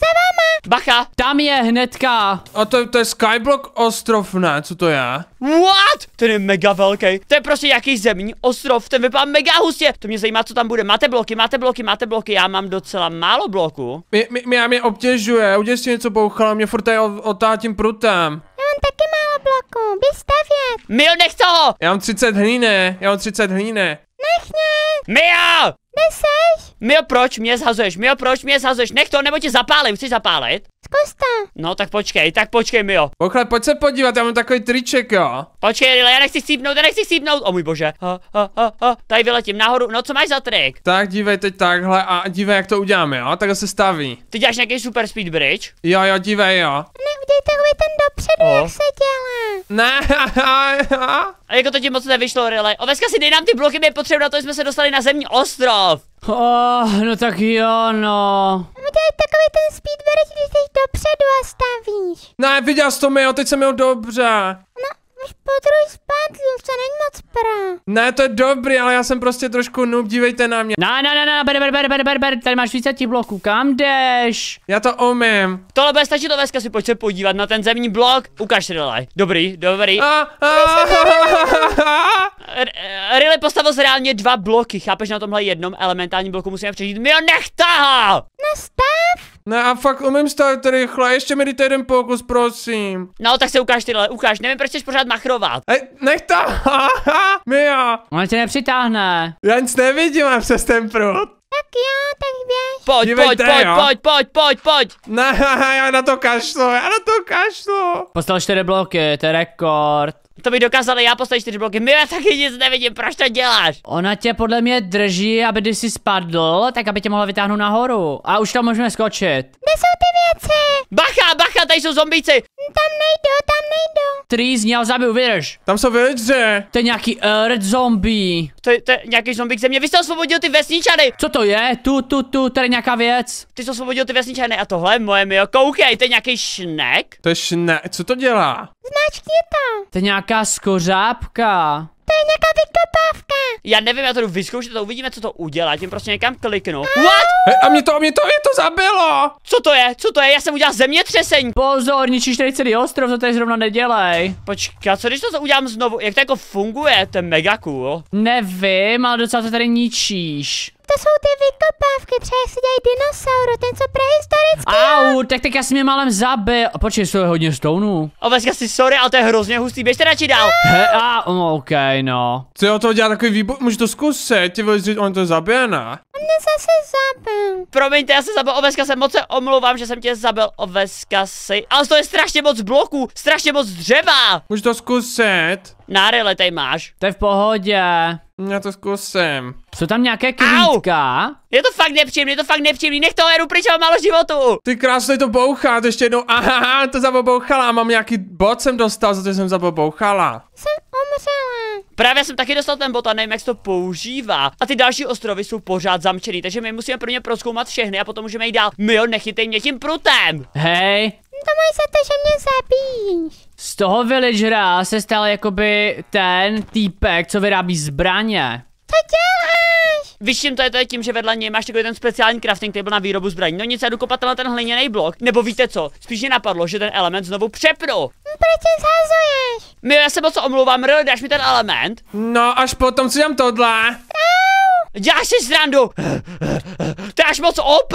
Za váma! Bacha, tam je hnedka! A to, to je Skyblock ostrov, ne? Co to je? What? Ten je mega velký. To je prostě jaký zemní ostrov, ten vypadá mega hustě. To mě zajímá, co tam bude. Máte bloky, máte bloky, máte bloky, já mám docela málo bloků. Mě, mě, mě, obtěžuje, udělej si něco bouchala, mě furt tady otátím prutem. Já mám taky málo bloků, běž stavět. Mil, nech toho! Já mám 30 hlíny, já mám 30 hlíny. Nech mě! Mia! Neseš? Mio, proč mě zhazuješ? Mio, proč mě zhazuješ? Nech to, nebo tě zapálím, chceš zapálit? Zkus to. No tak počkej, tak počkej, Mio. Pochle, pojď se podívat, já mám takový triček, jo. Počkej, Rile, já nechci sípnout, já nechci sípnout. O můj bože. Ha, ha, ha, ha. Tady vyletím nahoru, no co máš za trik? Tak dívej teď takhle a dívej, jak to uděláme, jo. Tak se staví. Ty děláš nějaký super speed bridge? Jo, jo, dívej, jo. Neuděj takový ten dopředu, oh. jak se dělá. Ne, *laughs* a jako to ti moc nevyšlo, Rile. Oveska si dej nám ty bloky, my potřebujeme na to, jsme se dostali na zemní ostro. Olaf! Oh, no tak jo, no. To je takový ten speedbird, když jdeš dopředu a stavíš. Ne, viděl jsi to mi, jo, teď jsem měl dobře. No Máš druhý spadl, to není moc pra. Ne, to je dobrý, ale já jsem prostě trošku noob, dívejte na mě. Na, na, na, na, ber, ber, ber, ber, ber, ber, tady máš 30 bloků, kam jdeš? Já to umím. Tohle bude stačit, dneska si pojď se podívat na ten zemní blok. Ukaž se dole. Dobrý, dobrý. A, a, Riley postavil reálně dva bloky, chápeš na tomhle jednom elementálním bloku musíme přežít. My ho nechtá! Nastav! Ne a fakt umím stát rychle, ještě mi dejte jeden pokus, prosím. No tak se ukáž tyhle, ukáž, nevím proč jsi pořád machrovat. Ej, nech to, *laughs* Mia. On tě nepřitáhne. Já nic nevidím, mám přes ten prut. Tak jo, tak běž. Pojď, Dívejte, pojď, jo. pojď, pojď, pojď, pojď. Ne, *laughs* já na to kašlu, já na to kašlu. Postal čtyři bloky, to je rekord. To bych dokázal já postavit čtyři bloky. My já taky nic nevidím, proč to děláš? Ona tě podle mě drží, aby když si spadl, tak aby tě mohla vytáhnout nahoru. A už tam můžeme skočit. Kde jsou ty věci? Bacha, bacha, tady jsou zombíci. Tam nejdu, tam nejdu. Trýz, já zabiju, vydrž. Tam jsou věci. To je nějaký earth zombie. To je, to je nějaký zombie, ze mě. Vy jste osvobodil ty vesničany. Co to je? Tu, tu, tu, tady nějaká věc. Ty jsi osvobodil ty vesničany a tohle je moje jo. Koukej, to je nějaký šnek. To je šnek, co to dělá? Značkněte. To je nějaká skořápka. To je nějaká vykopávka. Já nevím, já to jdu vyzkoušet, to uvidíme, co to udělá, tím prostě někam kliknu. What? He, a mě to, a mě to, mě to zabilo. Co to je? Co to je? Já jsem udělal zemětřesení. Pozor, ničíš tady celý ostrov, to tady zrovna nedělej. Počkej, co když to udělám znovu? Jak to jako funguje? To je mega cool. Nevím, ale docela to tady ničíš to jsou ty vykopávky, třeba si dělají dinosauru, ten co prehistorický. Au, tak tak já jsem je málem zabil. A počkej, jsou hodně stonů. A si sorry, ale to je hrozně hustý, běžte radši dál. He, a, um, OK, no. Co jo, to dělá takový výbor, můžu to zkusit, ty vole, on to zabije, ne? On mě zase zabil. Promiňte, já se zabil, Oveska se moc se omlouvám, že jsem tě zabil, Oveska si. Ale to je strašně moc bloků, strašně moc dřeva. Můžu to zkusit. Nárele, tady máš. To je v pohodě. Já to zkusím. Jsou tam nějaké kvítka? Au! Je to fakt nepříjemný, je to fakt nepříjemný, nech toho Eru pryč, málo životu. Ty krásně to bouchá, to ještě jednou, aha, to zabobouchala, mám nějaký bod jsem dostal, za to jsem zabobouchala. Jsem umřela. Právě jsem taky dostal ten bot a nevím, jak se to používá. A ty další ostrovy jsou pořád zamčený, takže my musíme prvně prozkoumat proskoumat všechny a potom můžeme jít dál. My jo, nechytej mě tím prutem. Hej. To máš za to, že mě zabíjíš. Z toho villagera se stal jakoby ten týpek, co vyrábí zbraně. Co děláš? Víš, čím to je, to je tím, že vedle něj máš takový ten speciální crafting table na výrobu zbraní. No nic, já jdu kopat na ten hliněný blok. Nebo víte co, spíš mě napadlo, že ten element znovu přepnu. Hm, proč tě zhazuješ? My, já se moc omlouvám, Ro, dáš mi ten element? No, až potom, co dělám tohle. Děláš si srandu! vypadáš moc OP.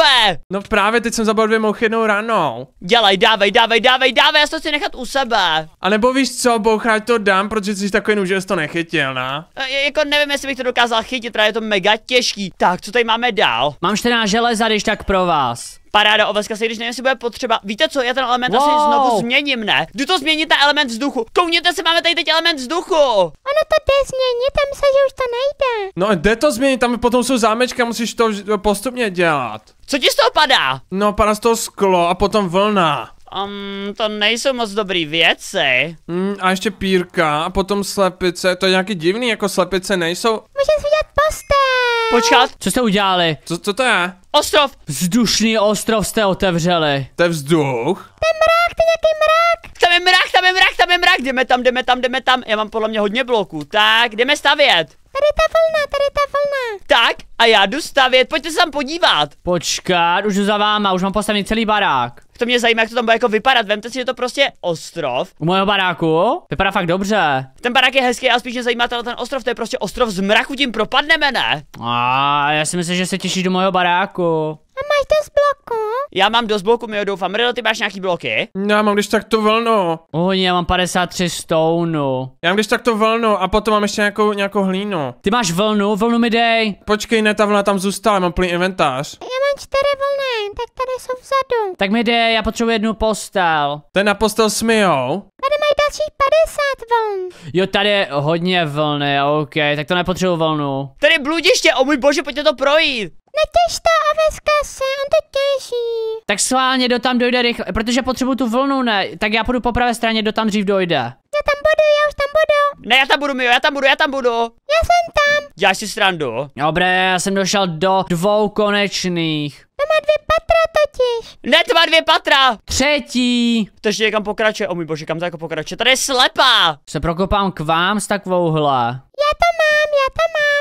No právě teď jsem zabal dvě mouchy jednou ranou. Dělej, dávej, dávej, dávej, dávej, já to chci nechat u sebe. A nebo víš co, bouchráč to dám, protože jsi takový nůž, že jsi to nechytil, na? E, jako nevím, jestli bych to dokázal chytit, je to mega těžký. Tak, co tady máme dál? Mám 14 železa, když tak pro vás. Paráda, oveska se, když nevím, jestli bude potřeba. Víte co, já ten element wow. asi znovu změním, ne? Jdu to změnit na element vzduchu. Koukněte se, máme tady teď element vzduchu. Ono to jde změnit, tam se, že už to nejde. No, jde to změnit, tam potom jsou zámečka, musíš to postupně dělat. Co ti z toho padá? No, padá z toho sklo a potom vlna. Um, to nejsou moc dobrý věci. Mm, a ještě pírka a potom slepice, to je nějaký divný, jako slepice nejsou. Můžeš udělat postel. Počkat, co jste udělali? Co, co to je? Ostrov! Vzdušný ostrov jste otevřeli. To je vzduch? To je mrak, to je nějaký mrak. Tam je mrak, tam je mrak, tam je mrak. Jdeme tam, jdeme tam, jdeme tam. Já mám podle mě hodně bloků. Tak, jdeme stavět. Tady ta vlna, tady ta vlna. Tak, a já jdu stavět, pojďte se tam podívat. Počkat, už jdu za váma, už mám postavený celý barák. To mě zajímá, jak to tam bude jako vypadat. Vemte si, že to prostě ostrov. U mého baráku? Vypadá fakt dobře. Ten barák je hezký a spíš mě zajímá ten ostrov. To je prostě ostrov z mraku, tím propadneme, ne? A já si myslím, že se těšíš do mého baráku. A máš dost bloků? Já mám dost bloků, mi doufám. Rilo, ty máš nějaký bloky? No, já mám když tak to vlno. Oh já mám 53 stonu. Já mám když tak to vlno a potom mám ještě nějakou, nějakou hlínu. Ty máš vlnu? Vlnu mi dej. Počkej, ne, ta vlna tam zůstala, mám plný inventář. Já mám čtyři vlny, tak tady jsou vzadu. Tak mi dej, já potřebuji jednu postel. Ten na postel smijou. Tady mají dalších 50 vln. Jo, tady je hodně vlny, ok, tak to nepotřebuji vlnu. Tady bludiště, o můj bože, pojďte to projít. Netěž to a vezka se, on to těží. Tak sválně, do tam dojde rychle, protože potřebuju tu vlnu, ne? Tak já půjdu po pravé straně, do tam dřív dojde. Já tam budu, já už tam budu. Ne, já tam budu, Mio, já tam budu, já tam budu. Já jsem tam. Já si srandu? Dobré, já jsem došel do dvou konečných. To má dvě patra totiž. Ne, to má dvě patra. Třetí. Takže někam pokračuje, o můj bože, kam to jako pokračuje? Tady je slepá. Se prokopám k vám s takovouhle. Já to mám, já to mám.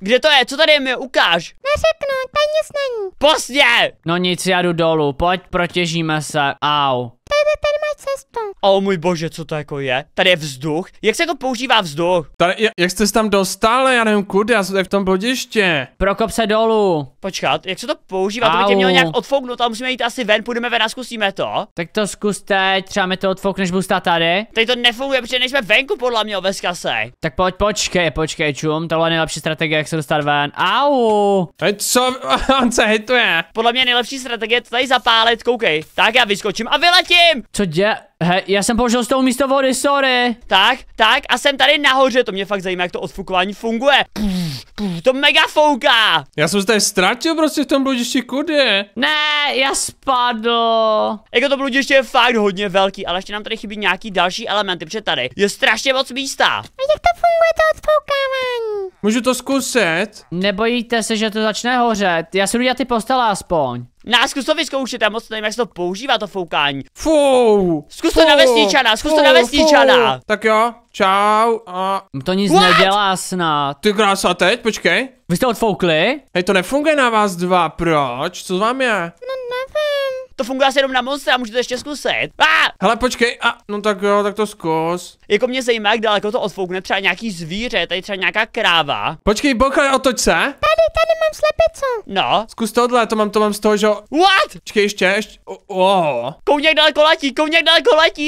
Kde to je? Co tady je mi? Ukáž. Neřeknu, tady nic není. Pozdě! No nic, já jdu dolů, pojď, protěžíme se. Au. To tady máš cestu. O oh, můj bože, co to jako je? Tady je vzduch? Jak se to používá vzduch? Tady, jak jste se tam dostal? Já nevím kudy, já jsem tady v tom bodiště. Prokop se dolů. Počkat, jak se to používá? Au. To by tě mělo nějak odfouknout a musíme jít asi ven, půjdeme ven a zkusíme to. Tak to zkuste, třeba mi to odfoukneš, budu stát tady. Tady to nefunguje, protože nejsme venku podle mě ve skase. Tak pojď, počkej, počkej, čum, tohle je nejlepší strategie, jak se dostat ven. Au! Teď co? *laughs* On se hituje. Podle mě nejlepší strategie je to tady zapálit, koukej. Tak já vyskočím a vyletím jsem. Co dě? He, já jsem použil z toho místo vody, sorry. Tak, tak a jsem tady nahoře, to mě fakt zajímá, jak to odfukování funguje. Pff, pff, to mega fouká. Já jsem se tady ztratil prostě v tom bludišti, kudy? Ne, já spadl. Jako to bludiště je fakt hodně velký, ale ještě nám tady chybí nějaký další elementy, protože tady je strašně moc místa. A jak to funguje to odfoukávání? Můžu to zkusit? Nebojíte se, že to začne hořet? Já si jdu dělat ty postele aspoň. Na, zkus to vyzkoušet, já moc nevím, jak se to používá, to foukání. Fou! Zkus fou, to na vesničana, zkus fou, to na vesničana. Fou. Tak jo, čau a... No to nic What? nedělá snad. Ty krása, teď, počkej. Vy jste odfoukli? Hej, to nefunguje na vás dva, proč? Co s vám je? No nevím. To funguje asi jenom na monstra, můžete ještě zkusit. A! Hele, počkej, a, no tak jo, tak to zkus. Jako mě zajímá, jak daleko to odfoukne třeba nějaký zvíře, tady třeba nějaká kráva. Počkej, bocha, otoč se tady, tady mám slepicu. No. Zkus tohle, to mám, to mám z toho, že... What? Čekej, ještě, ještě. Oh. Kouněk daleko letí, kouněk daleko letí.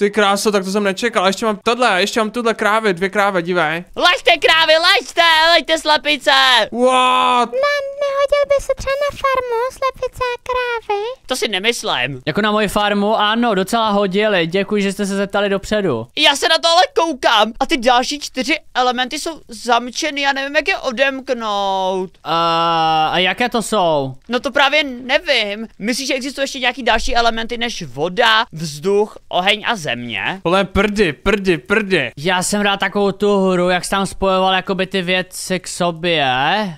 je *laughs* krásno, tak to jsem nečekal. Ještě mám tohle, ještě mám tuhle krávy, dvě krávy, dívej. Leďte krávy, leďte, leďte slepice. What? Ne, nehodil by se třeba na farmu slepice a krávy? To si nemyslím. Jako na moji farmu, ano, docela hodili. Děkuji, že jste se zeptali dopředu. Já se na to ale koukám a ty další čtyři elementy jsou zamčeny, já nevím, jak je odemknout out. Uh, a jaké to jsou? No to právě nevím. Myslíš, že existují ještě nějaký další elementy než voda, vzduch, oheň a země? Ale prdy, prdy, prdy. Já jsem rád takovou tu hru, jak jsi tam spojoval jakoby ty věci k sobě.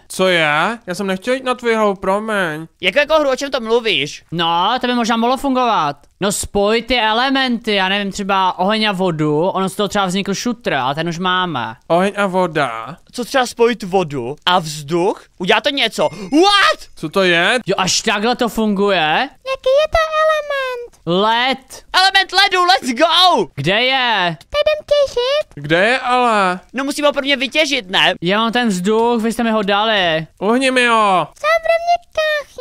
Co je? Já jsem nechtěl jít na tvůj hru, promiň. Jakou jako hru, o čem to mluvíš? No, to by možná mohlo fungovat. No spoj ty elementy, já nevím, třeba oheň a vodu, ono z toho třeba vznikl šutr, ale ten už máme. Oheň a voda. Co třeba spojit vodu a vzduch? Dors door Udělá to něco. What? Co to je? Jo, až takhle to funguje? Jaký je to element? Led. Element ledu, let's go! Kde je? To jdem těžit. Kde je ale? No musíme ho prvně vytěžit, ne? Já mám ten vzduch, vy jste mi ho dali. Uhni mi ho. Co pro mě ptách,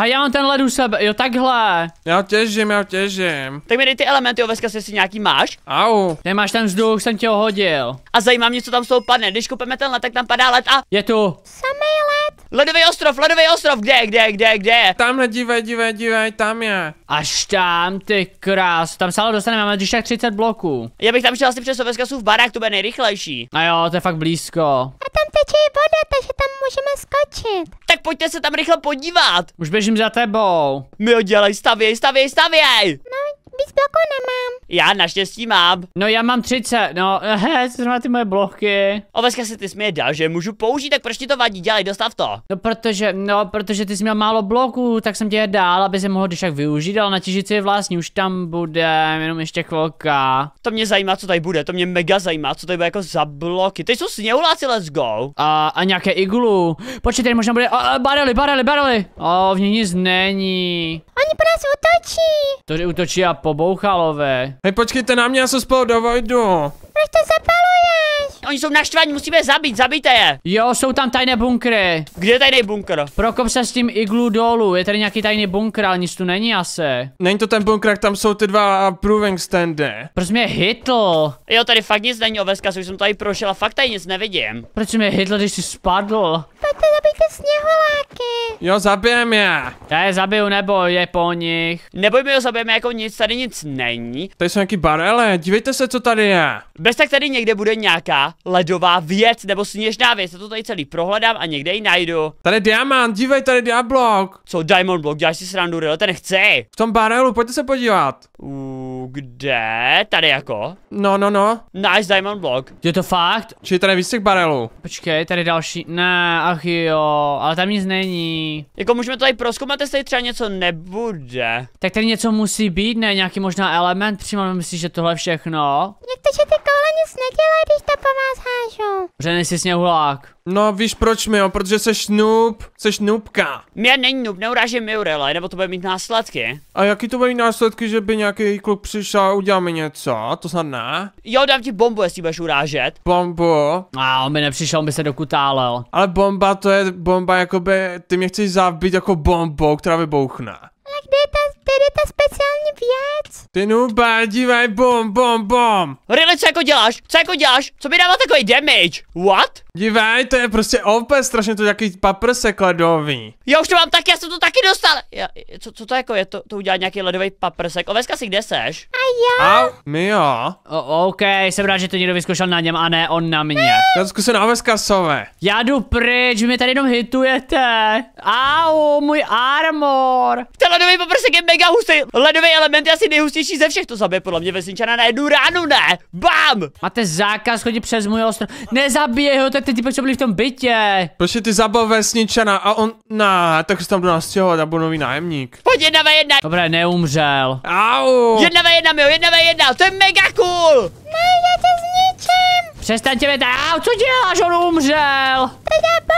jo? já mám ten led u sebe, jo takhle. Já těžím, já těžím. Tak mi dej ty elementy, Oveska, jestli nějaký máš. Au. máš ten vzduch, jsem tě ho hodil. A zajímá mě, co tam z toho padne. Když kupeme ten led, tak tam padá led a... Je tu. Samý let? Ledový ostrov, ledový ostrov, kde, kde, kde, kde? Tamhle, dívej, dívej, dívej, tam je. Až tam, ty krás, tam se ale dostaneme, máme když tak 30 bloků. Já bych tam šel asi přes Sovětskasu v barák, to bude nejrychlejší. A jo, to je fakt blízko. A tam teče voda, takže tam můžeme skočit. Tak pojďte se tam rychle podívat. Už běžím za tebou. My ho no dělej, stavěj, stavěj, stavěj. No víc bloků nemám. Já naštěstí mám. No já mám 30, no, *laughs* he, co má ty moje bloky. Oveska si ty jsi mi je dal, že je můžu použít, tak proč ti to vadí, dělej, dostav to. No protože, no, protože ty jsi měl málo bloků, tak jsem tě je dal, aby se mohl když tak využít, ale na si je vlastní, už tam bude, jenom ještě chvilka. To mě zajímá, co tady bude, to mě mega zajímá, co tady bude jako za bloky. Ty jsou sněhuláci, let's go. A, a nějaké iglu. Počkej, tady možná bude, a, a, barely, barely, barely. O, v ní nic není. Oni po nás útočí. To, že útočí a pobouchalové. Hej, počkejte na mě, já se spolu dovojdu. Proč to zapaluješ? Oni jsou naštvaní, musíme je zabít, zabijte je. Jo, jsou tam tajné bunkry. Kde je tajný bunkr? Prokop se s tím iglu dolů, je tady nějaký tajný bunkr, ale nic tu není asi. Není to ten bunkr, tam jsou ty dva proving standy. Proč mě hitl? Jo, tady fakt nic není oveska, už jsem tady prošel a fakt tady nic nevidím. Proč mě hitl, když jsi spadl? Pojďte, zabijte sněholáky. Jo, zabijem je. Já je zabiju, nebo je po nich. Nebojme mi ho zabijeme, jako nic, tady nic není. Tady jsou nějaký barele, dívejte se, co tady je. Bez tak tady někde bude nějaká ledová věc nebo sněžná věc. Já to tady celý prohledám a někde ji najdu. Tady diamant, dívej, tady diablok. Co, diamond block, děláš si srandu, Rilo, ten chci. V tom barelu, pojďte se podívat. U, kde? Tady jako? No, no, no. Nice diamond block. Je to fakt? Či tady víc těch barelů. Počkej, tady další. Ne, ach jo, ale tam nic není. Jako můžeme to tady proskoumat, jestli třeba něco nebude. Tak tady něco musí být, ne? Nějaký možná element, přímo myslíš, že tohle všechno. Jak to, že ty nic nedělej, když to po vás hážou. Že nejsi sněhulák. No víš proč mi, protože seš noob, seš noobka. Mě není noob, neurážím Miurela, nebo to bude mít následky. A jaký to bude mít následky, že by nějaký kluk přišel a udělal mi něco, to snad ne? Jo, dám ti bombu, jestli budeš urážet. Bombu? A on by nepřišel, on by se dokutálel. Ale bomba to je bomba, jakoby ty mě chceš zabít jako bombou, která vybouchne. Tak dejte Tady ta speciální věc. Ty ubal, dívaj, bom, bom, bom. Really, co jako děláš? Co jako děláš? Co mi dává takový damage? What? Dívaj, to je prostě OP, strašně to nějaký paprsek ledový. Já už to mám taky, já jsem to taky dostal. Já, co, co to jako je? To, to udělá nějaký ledový paprsek. Oveska si kde seš? A já? A, my jo. O, OK, jsem rád, že to někdo vyzkoušel na něm a ne on na mě. Já zkusím na Oveska sove. Já jdu pryč, vy mě tady jenom hitujete. Au, můj armor. Ten ledový paprsek je mega hustý ledový element, je asi nejhustější ze všech, to zabije podle mě vesničana na jednu ránu, ne? Bam! Máte zákaz chodit přes můj ostrov. Nezabije ho, to je ty co byli v tom bytě. Proč ty zabav vesničana a on, na, tak se tam do nás stěhovat a nový nájemník. Pojď jedna ve jedna. Dobré, neumřel. Au. Jedna ve jedna, jo, jedna ve jedna, to je mega cool. Ne, já tě zničím. Přestaň tě vědět, au, co děláš, on umřel. Tak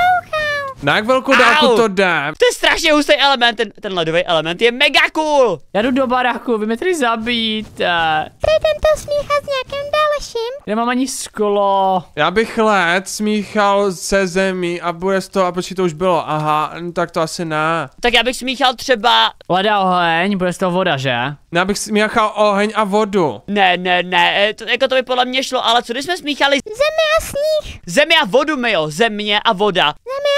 na jak velkou dálku to dá? To je strašně hustý element, ten, ten ledový element je mega cool. Já jdu do baraku, vy mě tady zabijíte. Tady tento smíchat s nějakým dalším. Nemám ani sklo. Já bych led smíchal se zemí a bude z toho, a protože to už bylo, aha, tak to asi ne. Tak já bych smíchal třeba... a oheň, bude z toho voda, že? Já bych smíchal oheň a vodu. Ne, ne, ne, to, jako to by podle mě šlo, ale co když jsme smíchali... Země a sníh. Země a vodu, jo, země a voda. Země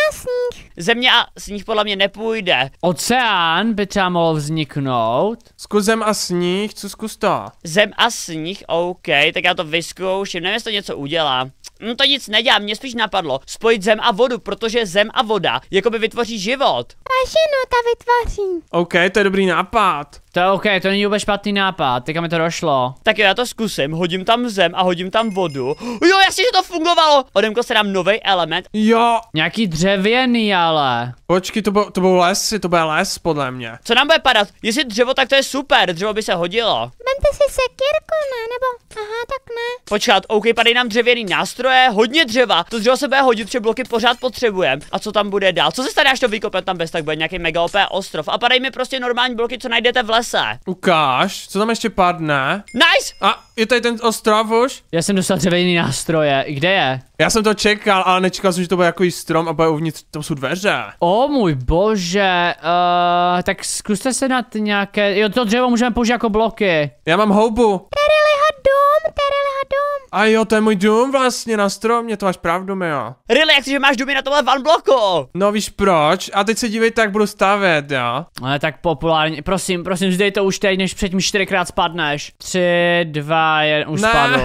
Země a sníh podle mě nepůjde. Oceán by tam mohl vzniknout. Zkus zem a sníh, co zkus to? Zem a sníh, OK, tak já to vyzkouším, nevím, jestli to něco udělá. No to nic nedělá, mě spíš napadlo spojit zem a vodu, protože zem a voda jako by vytvoří život. Prašinu ta vytvoří. OK, to je dobrý nápad. To je OK, to není vůbec špatný nápad, teďka mi to došlo. Tak jo, já to zkusím, hodím tam zem a hodím tam vodu. Jo, jasně, že to fungovalo. Odemko se nám nový element. Jo. Nějaký dřevěný, ale. Počkej, to, byl to byl lesy, to bude les, podle mě. Co nám bude padat? Jestli dřevo, tak to je super, dřevo by se hodilo. Vemte si sekírku, ne? Nebo, aha, tak ne. Počkat, OK, padají nám dřevěný nástroje, hodně dřeva. To dřevo se bude hodit, protože bloky pořád potřebujeme. A co tam bude dál? Co se stane, až to vykopeme tam bez tak bude nějaký mega OP ostrov? A padají mi prostě normální bloky, co najdete v lese zase. Ukáž, co tam ještě padne. Nice! A je tady ten ostravuš? Já jsem dostal dřevěný nástroje, kde je? Já jsem to čekal, ale nečekal jsem, že to bude jako strom a bude uvnitř, tam jsou dveře. O můj bože, uh, tak zkuste se na nějaké, jo to dřevo můžeme použít jako bloky. Já mám houbu. Tady dům. A jo, to je můj dům vlastně na stromě, to máš pravdu, jak si, že máš domy na tomhle van bloku. No víš proč? A teď se dívej, tak budu stavět, jo. No, ale tak populárně, prosím, prosím, zdej to už teď, než předtím čtyřikrát spadneš. Tři, dva, jeden, už ne. spadl.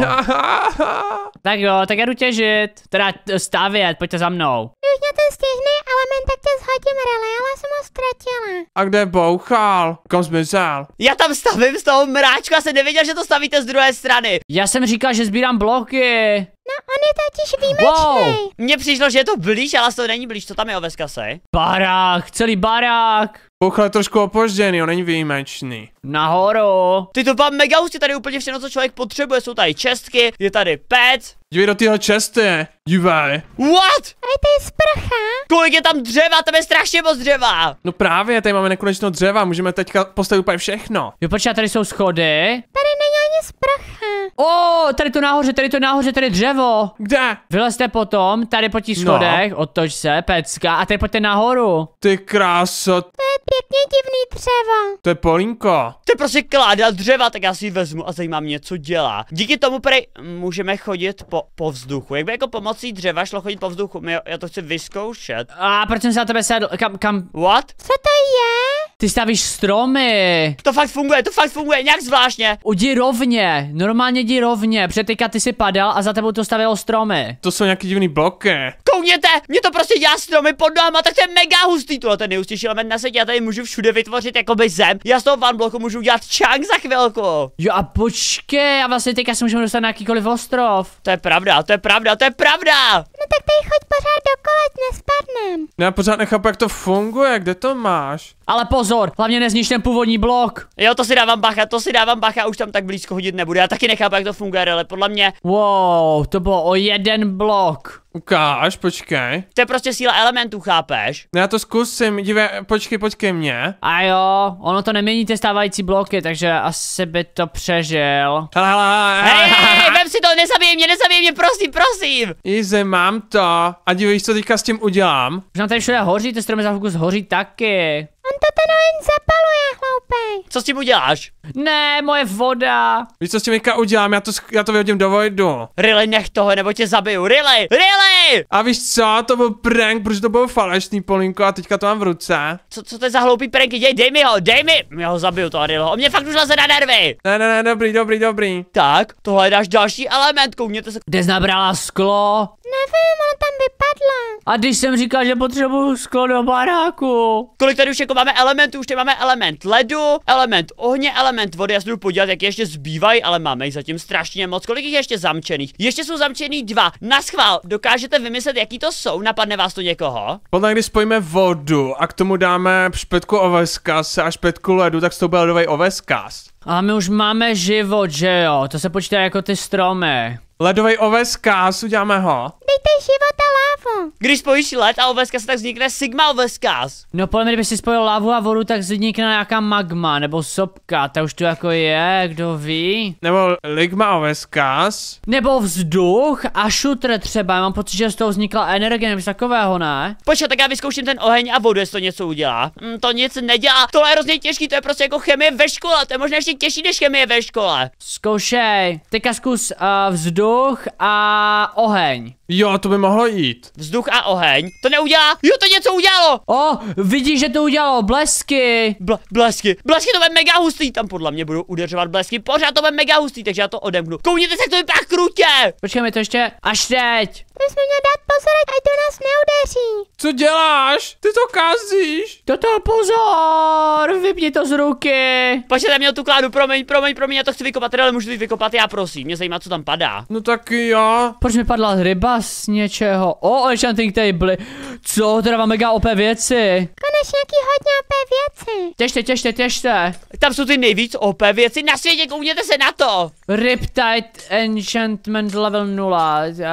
*laughs* tak jo, tak já jdu těžit, teda stavět, pojďte za mnou. Běžně mě ten ale element, tak tě zhodím rele, ale jsem ho ztratila. A kde bouchal? Kam zmizel? Já tam stavím z toho mráčku, já jsem nevěděl, že to stavíte z druhé strany. Já jsem říkal, že sbírám bloky. No, on je totiž výjimečný. Wow, mně přišlo, že je to blíž, ale to není blíž. to tam je o Veskase? Barák, celý barák. Puchle je trošku opožděný, on není výjimečný. Nahoru. Ty to mám mega hustě, tady úplně všechno, co člověk potřebuje. Jsou tady čestky, je tady pec. Dívej do tyhle česty, dívej. What? Tady to je sprcha. Kolik je tam dřeva, tam je strašně moc dřeva. No právě, tady máme nekonečno dřeva, můžeme teďka postavit úplně všechno. Jo, počkej, tady jsou schody. Tady není z pracha. O, tady to nahoře, tady to nahoře, tady dřevo. Kde? Vylezte potom, tady po těch no. schodech, no. otoč se, pecka, a tady pojďte nahoru. Ty kráso. To je pěkně divný dřevo. To je Polínko. To je prostě kláda dřeva, tak já si ji vezmu a zajímá mě, co dělá. Díky tomu prej můžeme chodit po, po vzduchu. Jak by jako pomocí dřeva šlo chodit po vzduchu? My, já to chci vyzkoušet. A proč jsem se na tebe sedl? Kam, kam? What? Co to je? Ty stavíš stromy. To fakt funguje, to fakt funguje nějak zvláštně. Udi rovně, normálně jdi rovně. protože ty si padal a za tebou to stavělo stromy. To jsou nějaký divný bloky. Koukněte, mě to prostě dělá stromy pod náma, tak to je mega hustý. Tohle ten nejhustější element na světě, já tady můžu všude vytvořit jakoby zem. Já z toho van bloku můžu udělat čang za chvilku. Jo a počkej, a vlastně teďka si můžeme dostat na jakýkoliv ostrov. To je pravda, to je pravda, to je pravda. No tak tady choď pořád dokola, ať nespadnem. No já pořád nechápu, jak to funguje, kde to máš? Ale pozor, hlavně nezniš ten původní blok. Jo, to si dávám bacha, to si dávám bacha, už tam tak blízko hodit nebude. Já taky nechápu, jak to funguje, ale podle mě. Wow, to bylo o jeden blok. Ukáž, počkej. To je prostě síla elementů, chápeš? No já to zkusím, dívej, počkej, počkej mě. A jo, ono to nemění ty stávající bloky, takže asi by to přežil. Hele, hele, hele. Hej, vem si to, nezabij mě, nezabij mě, prosím, prosím. Easy, mám to. A dívej, co teďka s tím udělám. Už nám tady všude hoří, ty stromy za fokus hoří taky. On to teda jen zapaluje, hloupej. Co s tím uděláš? Ne, moje voda. Víš, co s tím udělám? Já to, já to vyhodím do vojdu. Rily, nech toho, nebo tě zabiju. Rily, Rily! prdeli! A víš co, to byl prank, protože to bylo falešný, Polinko, a teďka to mám v ruce. Co, co to je za hloupý prank? Dej, dej mi ho, dej mi! Já ho zabiju to, Adilo, on mě fakt už leze na nervy! Ne, ne, ne, dobrý, dobrý, dobrý. Tak, tohle dáš další element, koukněte se. Kde jsi nabrala sklo? Nevím, ona tam vypadla. A když jsem říkal, že potřebuju sklo do baráku. Kolik tady už jako máme elementů? Už tady máme element ledu, element ohně, element vody. Já se podívat, jak ještě zbývají, ale máme jich zatím strašně moc. Kolik jich ještě zamčených? Ještě jsou zamčený dva. Na schvál, dokážu dokážete vymyslet, jaký to jsou? Napadne vás to někoho? Podle když spojíme vodu a k tomu dáme špetku oveskas a špetku ledu, tak s tou ledový oveskas. A my už máme život, že jo? To se počítá jako ty stromy. Ledový oveskas, uděláme ho. Dejte života, a lava. Když spojíš led a se tak vznikne sigma oveskas. No podle mě, kdyby si spojil lavu a vodu, tak vznikne nějaká magma nebo sopka, ta už tu jako je, kdo ví. Nebo ligma oveskas. Nebo vzduch a šutr třeba, mám pocit, že z toho vznikla energie nebo takového, ne? Počkej, tak já vyzkouším ten oheň a vodu, jestli to něco udělá. Mm, to nic nedělá, tohle je hrozně těžký, to je prostě jako chemie ve škole, to je možná ještě těžší než chemie ve škole. Zkoušej, teďka zkus uh, vzduch a oheň. Jo, to by mohlo jít. Vzduch a oheň. To neudělá. Jo, to něco udělalo. O, vidíš, že to udělalo blesky. Bl blesky. Blesky to bude mega hustý. Tam podle mě budou udeřovat blesky. Pořád to bude mega hustý, takže já to odemknu. Koukněte se, to vypadá krutě. Počkej mi to ještě. Až teď. Musíme měli dát pozor, ať to nás neudeří. Co děláš? Ty to kazíš. Toto pozor, vypni to z ruky. Počkej, měl tu kládu, promiň, promiň, promiň, já to chci vykopat, ale můžu to vykopat, já prosím, mě zajímá, co tam padá. No tak já. Proč mi padla ryba? nás něčeho. O, oh, enchanting table. Co, teda mám mega OP věci. Konečně nějaký hodně OP věci. Těžte, těžte, těžte. Tam jsou ty nejvíc OP věci na světě, koukněte se na to. Riptide Enchantment level 0. Uh, eh,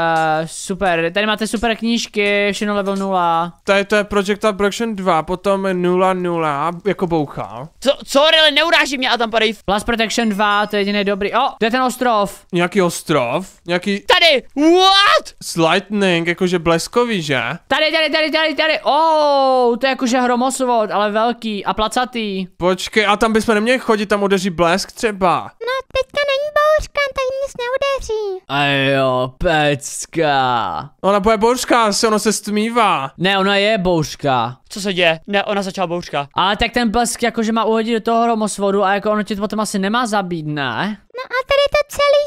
super, tady máte super knížky, všechno level 0. Tady to je Project Abruction 2, potom 0, 0, jako bouchá. Co, co, ale neuráží mě a tam padají. Blast Protection 2, to je jediný dobrý. O, oh, to je ten ostrov. Nějaký ostrov? Nějaký... Tady! What? lightning, jakože bleskový, že? Tady, tady, tady, tady, tady, oh, to je jakože hromosvod, ale velký a placatý. Počkej, a tam bychom neměli chodit, tam udeří blesk třeba. No, teďka není bouřka, tak nic neudeří. A jo, pecka. Ona bude bouřka, se ono se stmívá. Ne, ona je bouřka. Co se děje? Ne, ona začala bouřka. A tak ten blesk jakože má uhodit do toho hromosvodu a jako ono tě potom asi nemá zabít, ne? No a tady to celý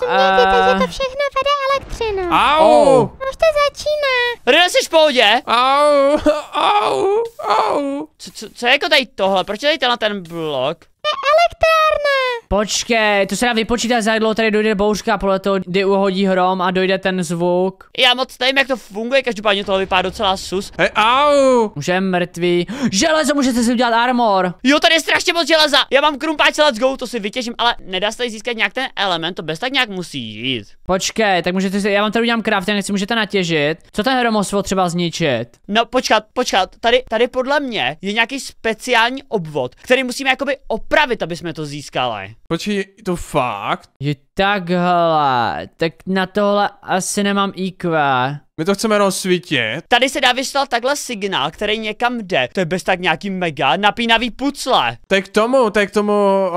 rozumějte, a... že eh. to všechno vede elektřinu. Au! Už to začíná. Rina, jsi v pohodě? Au, au, au. Co, co, co je jako tady tohle? Proč je tady tenhle ten blok? elektrárna. Počkej, to se dá vypočítat, za dlouho tady dojde bouřka podle toho, kdy uhodí hrom a dojde ten zvuk. Já moc nevím, jak to funguje, každopádně tohle vypadá docela sus. Hej, au! je mrtvý. Železo, můžete si udělat armor. Jo, tady je strašně moc železa. Já mám krumpáč, let's go, to si vytěžím, ale nedá se tady získat nějak ten element, to bez tak nějak musí jít. Počkej, tak můžete si, já vám tady udělám craft, si můžete natěžit. Co ten hromosvo třeba zničit? No, počkat, počkat, tady, tady podle mě je nějaký speciální obvod, který musíme jakoby opr upravit, aby jsme to získali. Počkej, to fakt? Je takhle, tak na tohle asi nemám IQ. My to chceme rozsvítit. Tady se dá vyslat takhle signál, který někam jde. To je bez tak nějaký mega napínavý pucle. Tak k tomu, tak k tomu, uh,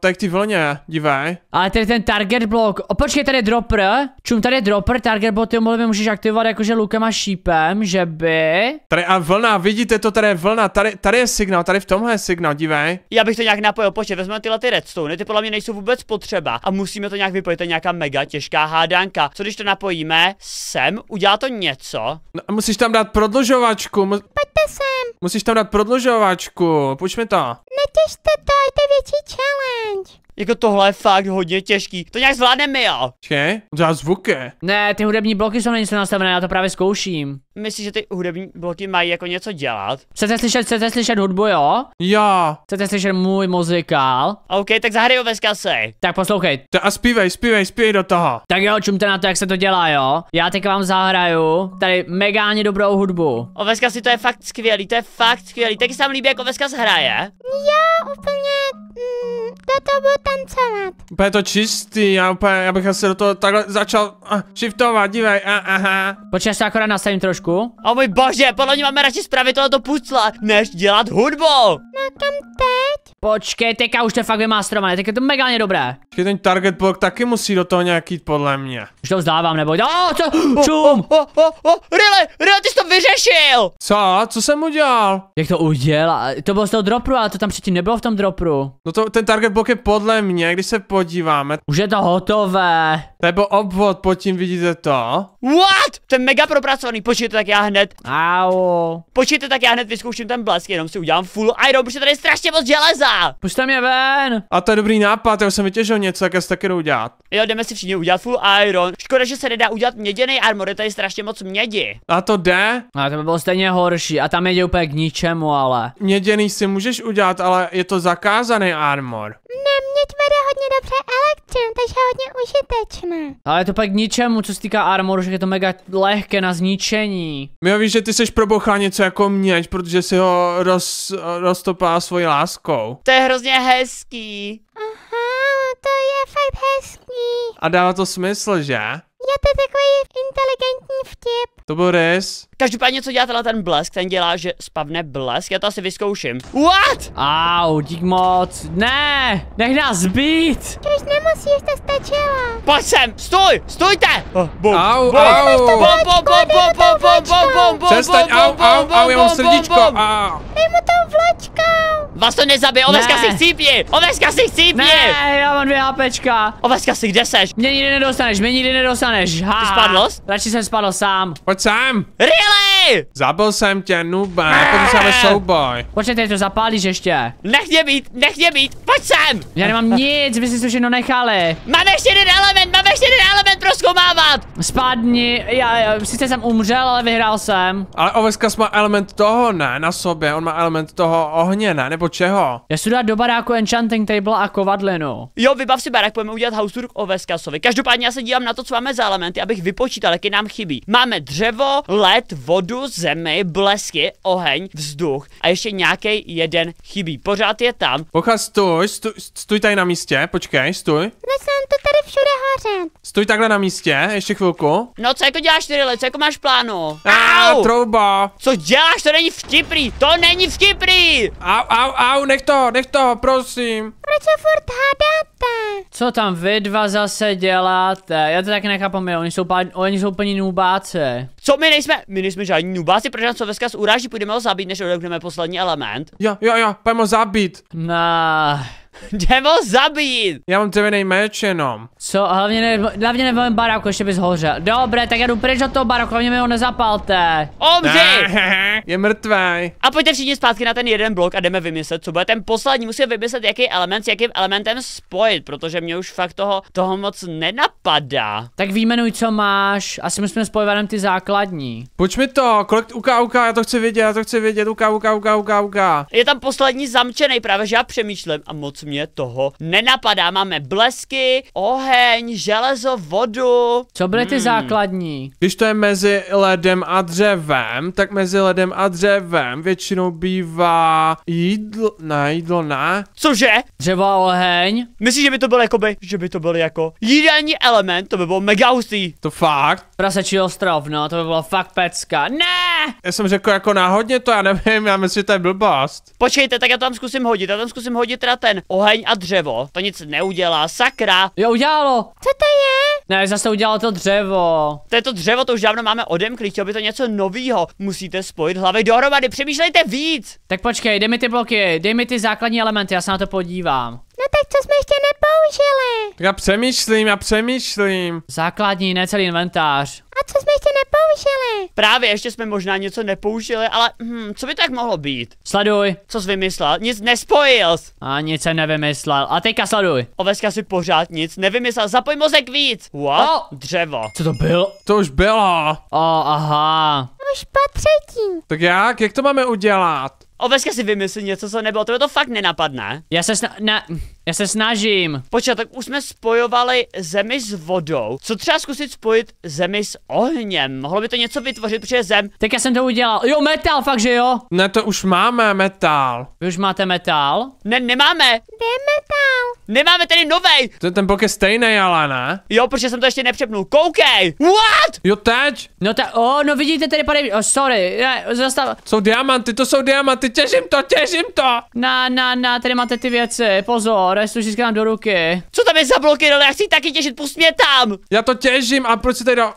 tak ty vlně, dívej. Ale tady ten target block. O, tady je dropper. Čum, tady je dropper, target block, ty by můžeš aktivovat jakože lukem a šípem, že by. Tady a vlna, vidíte to, tady je vlna, tady, tady je signál, tady v tomhle je signál, dívej. Já bych to nějak napojil, počkej, vezmeme tyhle ty redstone, ty podle mě nejsou vůbec potřeba a musíme to nějak vypojit, to je nějaká mega těžká hádanka. Co když to napojíme sem, udělá dělá to něco. No, musíš tam dát prodlužovačku. Mu... Pojďte sem. Musíš tam dát prodlužovačku, pojďme to. Natěžte to, je to větší challenge. Jako tohle je fakt hodně těžký. To nějak zvládneme, jo. Če? Za zvuky. Ne, ty hudební bloky jsou není nastavené, já to právě zkouším. Myslíš, že ty hudební bloky mají jako něco dělat? Chcete slyšet, chcete slyšet hudbu, jo? Já. Chcete slyšet můj muzikál? OK, tak zahraju ve skase. Tak poslouchej. Ta a zpívej, zpívej, zpívej do toho. Tak jo, čumte na to, jak se to dělá, jo? Já teď vám zahraju tady megáně dobrou hudbu. O veska si to je fakt skvělý, to je fakt skvělý. Taky se vám líbí, jak veska hraje? Jo, úplně Mm, do toho budu tancovat. Úplně to čistý, já úplně, já bych asi do toho takhle začal uh, shiftovat, dívej, a, aha. Počkej, se akorát nastavím trošku. O můj bože, podle ní máme radši spravit tohleto pucla, než dělat hudbu. No kam teď? Počkej, teďka už to je fakt vymastrované, teď je to megálně dobré. Počkej, ten target block taky musí do toho nějaký jít podle mě. Už to vzdávám, nebo... Oh, co? Oh, Čum! Oh, oh, oh, Rile, oh, Rile, ty jsi to vyřešil! Co? Co jsem udělal? Jak to udělal? To bylo z toho dropru, ale to tam předtím nebylo v tom dropru. No to, ten target block je podle mě, když se podíváme. Už je to hotové. To je obvod, pod tím vidíte to. What? To je mega propracovaný, počkejte tak já hned. Au. Počkejte tak já hned vyzkouším ten blesk, jenom si udělám full iron, protože tady je strašně moc železa auta! Pusťte mě ven! A to je dobrý nápad, já jsem vytěžil něco, jak se taky jdu udělat. Jo, jdeme si všichni udělat full iron. Škoda, že se nedá udělat měděný armor, je tady strašně moc mědi. A to jde? A no, to by bylo stejně horší a tam jde úplně k ničemu, ale. Měděný si můžeš udělat, ale je to zakázaný armor. Ne hodně dobře elektřinu, takže je hodně užitečné. Ale je to pak k ničemu, co se týká armoru, že je to mega lehké na zničení. Mio víš, že ty seš probouchá něco jako měč, protože si ho roz, roztopá svojí láskou. To je hrozně hezký. Aha, no to je fakt hezký. A dává to smysl, že? Je to takový inteligentní vtip. To byl rys. Každopádně, co dělá tenhle ten blesk? Ten dělá, že spavne blesk. Já to asi vyzkouším. What? Au, dík moc. Ne, nech nás být. Když nemusíš, to stačilo. Pojď sem, stoj, stůjte. Oh, au, bum, au. Bum, bum, bum, bum, bum, bum, bum, bum, bum, Přestaň, au, au, au, já mám srdíčko. Au. Dej mu tou vločkou. Vás to nezabije, oveska ne. si chcípni, oveska si chcípni. Ne, já mám dvě APčka. Oveska si, kde seš? Mě nikdy nedostaneš, mě nikdy nedostaneš. Ha. Ty spadl? Radši jsem spadl sám. Pojď sám. Real zabili! Zabil jsem tě, nuba, nepodísáme souboj. Počkej, to zapálíš ještě. Nech mě být, nech mě být, pojď sem! Já nemám nic, vy si to všechno nechali. Mám ještě jeden element, mám ještě jeden element proskoumávat! Spadni, já, já sice jsem umřel, ale vyhrál jsem. Ale Oveskas má element toho, ne, na sobě, on má element toho ohně, ne, nebo čeho? Já si dát do baráku enchanting table a kovadlinu. Jo, vybav si barák, pojďme udělat house tour k Oveskasovi. Každopádně já se dívám na to, co máme za elementy, abych vypočítal, jaký nám chybí. Máme dřevo, led, vodu, zemi, blesky, oheň, vzduch a ještě nějaký jeden chybí. Pořád je tam. Pocha, stůj, stůj, stůj tady na místě, počkej, stůj. No jsem to tady všude hářet. Stoj takhle na místě, ještě chvilku. No, co jako děláš tyhle, let, co jako máš plánu? Au! au trouba. Co děláš, to není vtipný, to není vtipný. Au, au, au, nech to, nech to, prosím. Proč se furt hádáte? Co tam vy dva zase děláte? Já to taky nechápu, my, oni jsou, oni jsou plní nubáce. Co my nejsme? My nejsme žádní nubáci, protože nás to veskas uráží, půjdeme ho zabít, než odemkneme poslední element. Jo, jo, jo, pojďme ho zabít. No. Jdem *laughs* ho zabít! Já mám tebe meč jenom. Co? Hlavně, ne, hlavně nebavím baráku, ještě bys hořel. Dobré, tak já jdu pryč od toho baráku, hlavně mi ho nezapalte. Omři! Je mrtvý. A pojďte všichni zpátky na ten jeden blok a jdeme vymyslet, co bude ten poslední. Musíme vymyslet, jaký element s jakým elementem spojit, protože mě už fakt toho, toho moc nenapadá. Tak výjmenuj, co máš. Asi musíme spojovat ty základní. Pojď mi to, kolik uká, uká, já to chci vědět, já to chci vědět, uká, uká, uká, uká, uká. Je tam poslední zamčený právě, že já přemýšlím a moc mě toho nenapadá. Máme blesky, oheň, železo, vodu. Co byly ty hmm. základní? Když to je mezi ledem a dřevem, tak mezi ledem a dřevem většinou bývá jídlo, ne, jídlo, ne. Cože? Dřevo a oheň. Myslíš, že by to bylo jako by, že by to byl jako jídelní element, to by bylo mega hustý. To fakt. Prasečí ostrov, no, to by bylo fakt pecka. Ne! Já jsem řekl jako náhodně to, já nevím, já myslím, že to je blbost. Počkejte, tak já tam zkusím hodit, já tam zkusím hodit teda ten oheň a dřevo. To nic neudělá, sakra. Jo, udělalo. Co to je? Ne, zase udělalo to dřevo. To je to dřevo, to už dávno máme odemklý, chtěl by to něco novýho. Musíte spojit hlavy dohromady, přemýšlejte víc. Tak počkej, dej mi ty bloky, dej mi ty základní elementy, já se na to podívám. No tak co jsme ještě nepoužili? Tak já přemýšlím, já přemýšlím. Základní, ne celý inventář. A co jsme ještě nepoužili? nepoužili. Právě ještě jsme možná něco nepoužili, ale hm, co by tak mohlo být? Sleduj. Co jsi vymyslel? Nic nespojil. Jsi. A nic jsem nevymyslel. A teďka sleduj. Oveska si pořád nic nevymyslel. Zapoj mozek víc. What? Oh. Dřevo. Co to bylo? To už bylo. Oh, aha. Už po třetí. Tak jak? Jak to máme udělat? Oveska si vymyslí něco, co nebylo. To to fakt nenapadne. Já se snad... Ne... Já se snažím. Počkej, tak už jsme spojovali zemi s vodou. Co třeba zkusit spojit zemi s ohněm? Mohlo by to něco vytvořit, protože zem. Tak já jsem to udělal. Jo, metal, fakt, že jo? Ne, to už máme metal. Vy už máte metal? Ne, nemáme. Kde je metal? Nemáme tedy novej. To ten blok je stejný, ale ne? Jo, protože jsem to ještě nepřepnul. Koukej! What? Jo, teď? No ta, Oh, no vidíte tady pane, oh, sorry, ne, zastav. Jsou diamanty, to jsou diamanty, těžím to, těžím to. Na, na, na, tady máte ty věci, pozor daj získám do ruky. Co tam je za bloky, ale já chci taky těžit, pust mě tam. Já to těžím a proč se tady dá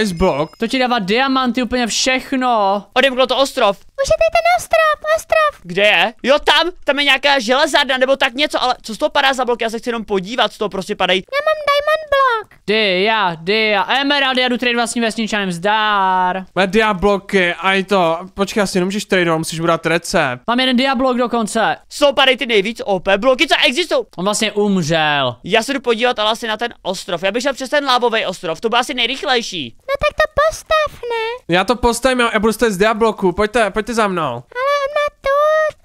ice block? To ti dává diamanty úplně všechno. Odemklo to ostrov. Už je ten ostrov, ostrov. Kde je? Jo, tam, tam je nějaká železárna nebo tak něco, ale co z toho padá za blok? Já se chci jenom podívat, co to prostě padají. Já mám diamond blok. Ty, já, ty, já, emerald, já jdu trade vlastním vesničanem, zdár. Má diabloky, a je to, počkej, asi nemůžeš trade, musíš brát recept. Mám jeden diablok dokonce. Jsou padají ty nejvíc OP bloky, co existují. On vlastně umřel. Já se jdu podívat ale asi na ten ostrov, já bych šel přes ten lávový ostrov, to byl asi nejrychlejší. No tak to postav, ne? Já to postavím, já, budu stát z diabloku, pojďte, pojďte ty za mnou. Ale on má to.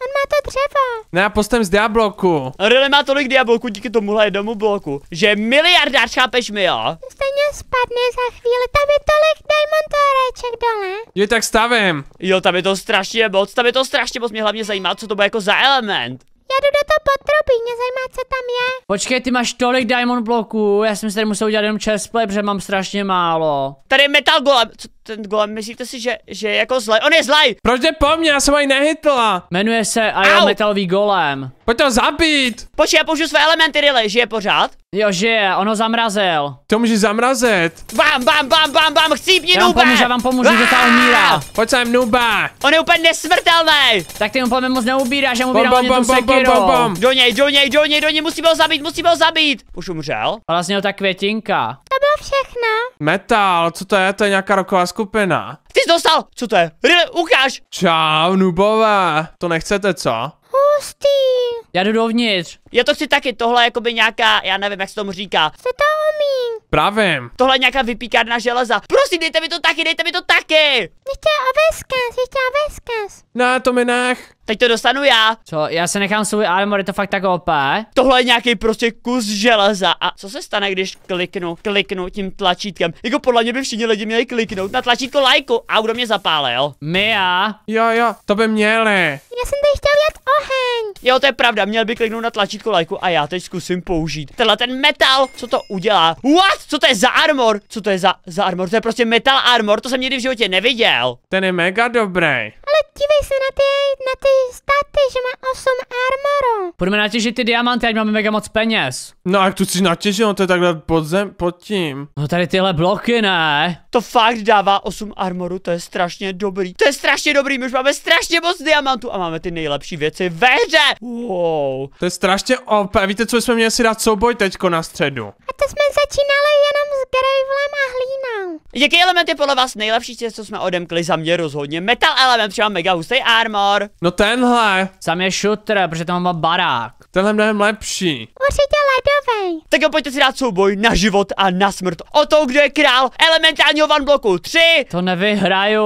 on má to dřevo. Ne, postavím z diabloku. Rele má tolik diabloku díky tomuhle jednomu bloku, že miliardář, chápeš mi, jo? Stejně spadne za chvíli, tam je tolik diamantáreček dole. Jo, tak stavím. Jo, tam je to strašně moc, tam je to strašně moc, mě hlavně zajímá, co to bude jako za element. Já jdu do toho potrubí, mě zajímá, co tam je. Počkej, ty máš tolik diamond bloků, já jsem si tady musel udělat jenom chestplay, protože mám strašně málo. Tady je metal golem, co, ten golem, myslíte si, že, že je jako zlej? On je zlej! Proč jde po mně? Já jsem ani nehytla. Jmenuje se a je Metalový golem. Pojď to zabít! Počkej, já použiju své elementy, Rilly, žije pořád? Jo, žije, on ho zamrazil. To může zamrazit. Bam, bam, bam, bam, bam, chcípni, já vám nuba! já vám pomůžu, ah! že ta umírá. Pojď sem, nuba. On je úplně nesmrtelný. Tak ty mu plně moc neubíráš, já mu bam, bam, bam, bam, bam, bam, bam. Do něj, do něj, do něj, do něj, musíme ho zabít, musíme ho zabít. Už umřel. A vlastně ta květinka. To bylo všechno. Metal, co to je? To je nějaká roková skupina. Ty jsi dostal! Co to je? Rile, ukáž! Čau, nubové. To nechcete, co? hustý. Já jdu dovnitř. Já to chci taky, tohle jako by nějaká, já nevím, jak se tomu říká. umí. Právě. Tohle je nějaká vypíkárna železa. Prosím, dejte mi to taky, dejte mi to taky. Ještě obeskaz, ještě obeskaz. Na no, tomenách. Teď to dostanu já. Co, já se nechám svůj armor, je to fakt tak opé. Tohle je nějaký prostě kus železa. A co se stane, když kliknu, kliknu tím tlačítkem? Jako podle mě by všichni lidi měli kliknout na tlačítko lajku a kdo mě zapále, jo? My já. Jo, jo, to by měli. Jo, to je pravda, měl by kliknout na tlačítko lajku a já teď zkusím použít. Tenhle ten metal, co to udělá? What? Co to je za armor? Co to je za, za armor? To je prostě metal armor, to jsem nikdy v životě neviděl. Ten je mega dobrý. Ale dívej se na ty, na ty státy, že má 8 armoru. Pojďme natěžit ty diamanty, ať máme mega moc peněz. No a tu si natěžil, no, to je takhle pod zem, pod tím. No tady tyhle bloky, ne? To fakt dává 8 armoru, to je strašně dobrý. To je strašně dobrý, my už máme strašně moc diamantů a máme ty nejlepší věci ve hře. Wow. To je strašně OP. Víte, co jsme měli si dát souboj teďko na středu? A to jsme začínali jenom s Gravelem a hlínou. Jaký element je podle vás nejlepší, co jsme odemkli za mě rozhodně? Metal element, třeba mega hustý armor. No tenhle. Sam je šutr, protože tam má barák. Tenhle mnohem lepší. Určitě ledo zároveň. Tak jo, pojďte si dát souboj na život a na smrt. O to, kdo je král elementálního vanbloku. Tři. To nevyhraju.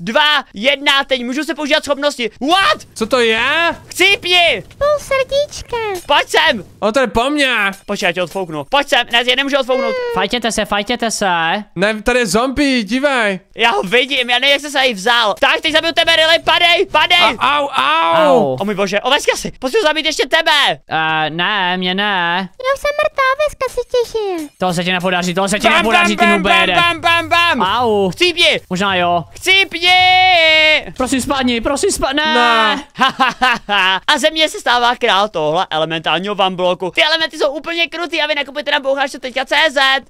Dva, jedna, teď můžu se používat schopnosti. What? Co to je? Chcípni. Půl srdíčka. Pojď sem. O to je po mně. Počkej, já tě odfouknu. Pojď sem, ne, já nemůžu odfouknout. Hmm. Fajtěte se, fajtěte se. Ne, tady je zombie, dívej. Já ho vidím, já nevím, jak se se jí vzal. Tak, teď zabiju tebe, Rily, padej, padej. A, au, au, au. O můj bože, oveska si, potřebuji zabít ještě tebe. Uh, ne, mě ne. Já já jsem mrtvá, Veska se těšil. To se ti nepodaří, to se ti nepodaří, ty nubéde. Bam, bam, bam, bam, Au. Chcípni. Možná jo. Chcípni. Prosím spadni, prosím spadni. Ne. No. a ze mě se stává král tohle elementálního vambloku. Ty elementy jsou úplně krutý a vy nakupujete na boucháš.cz.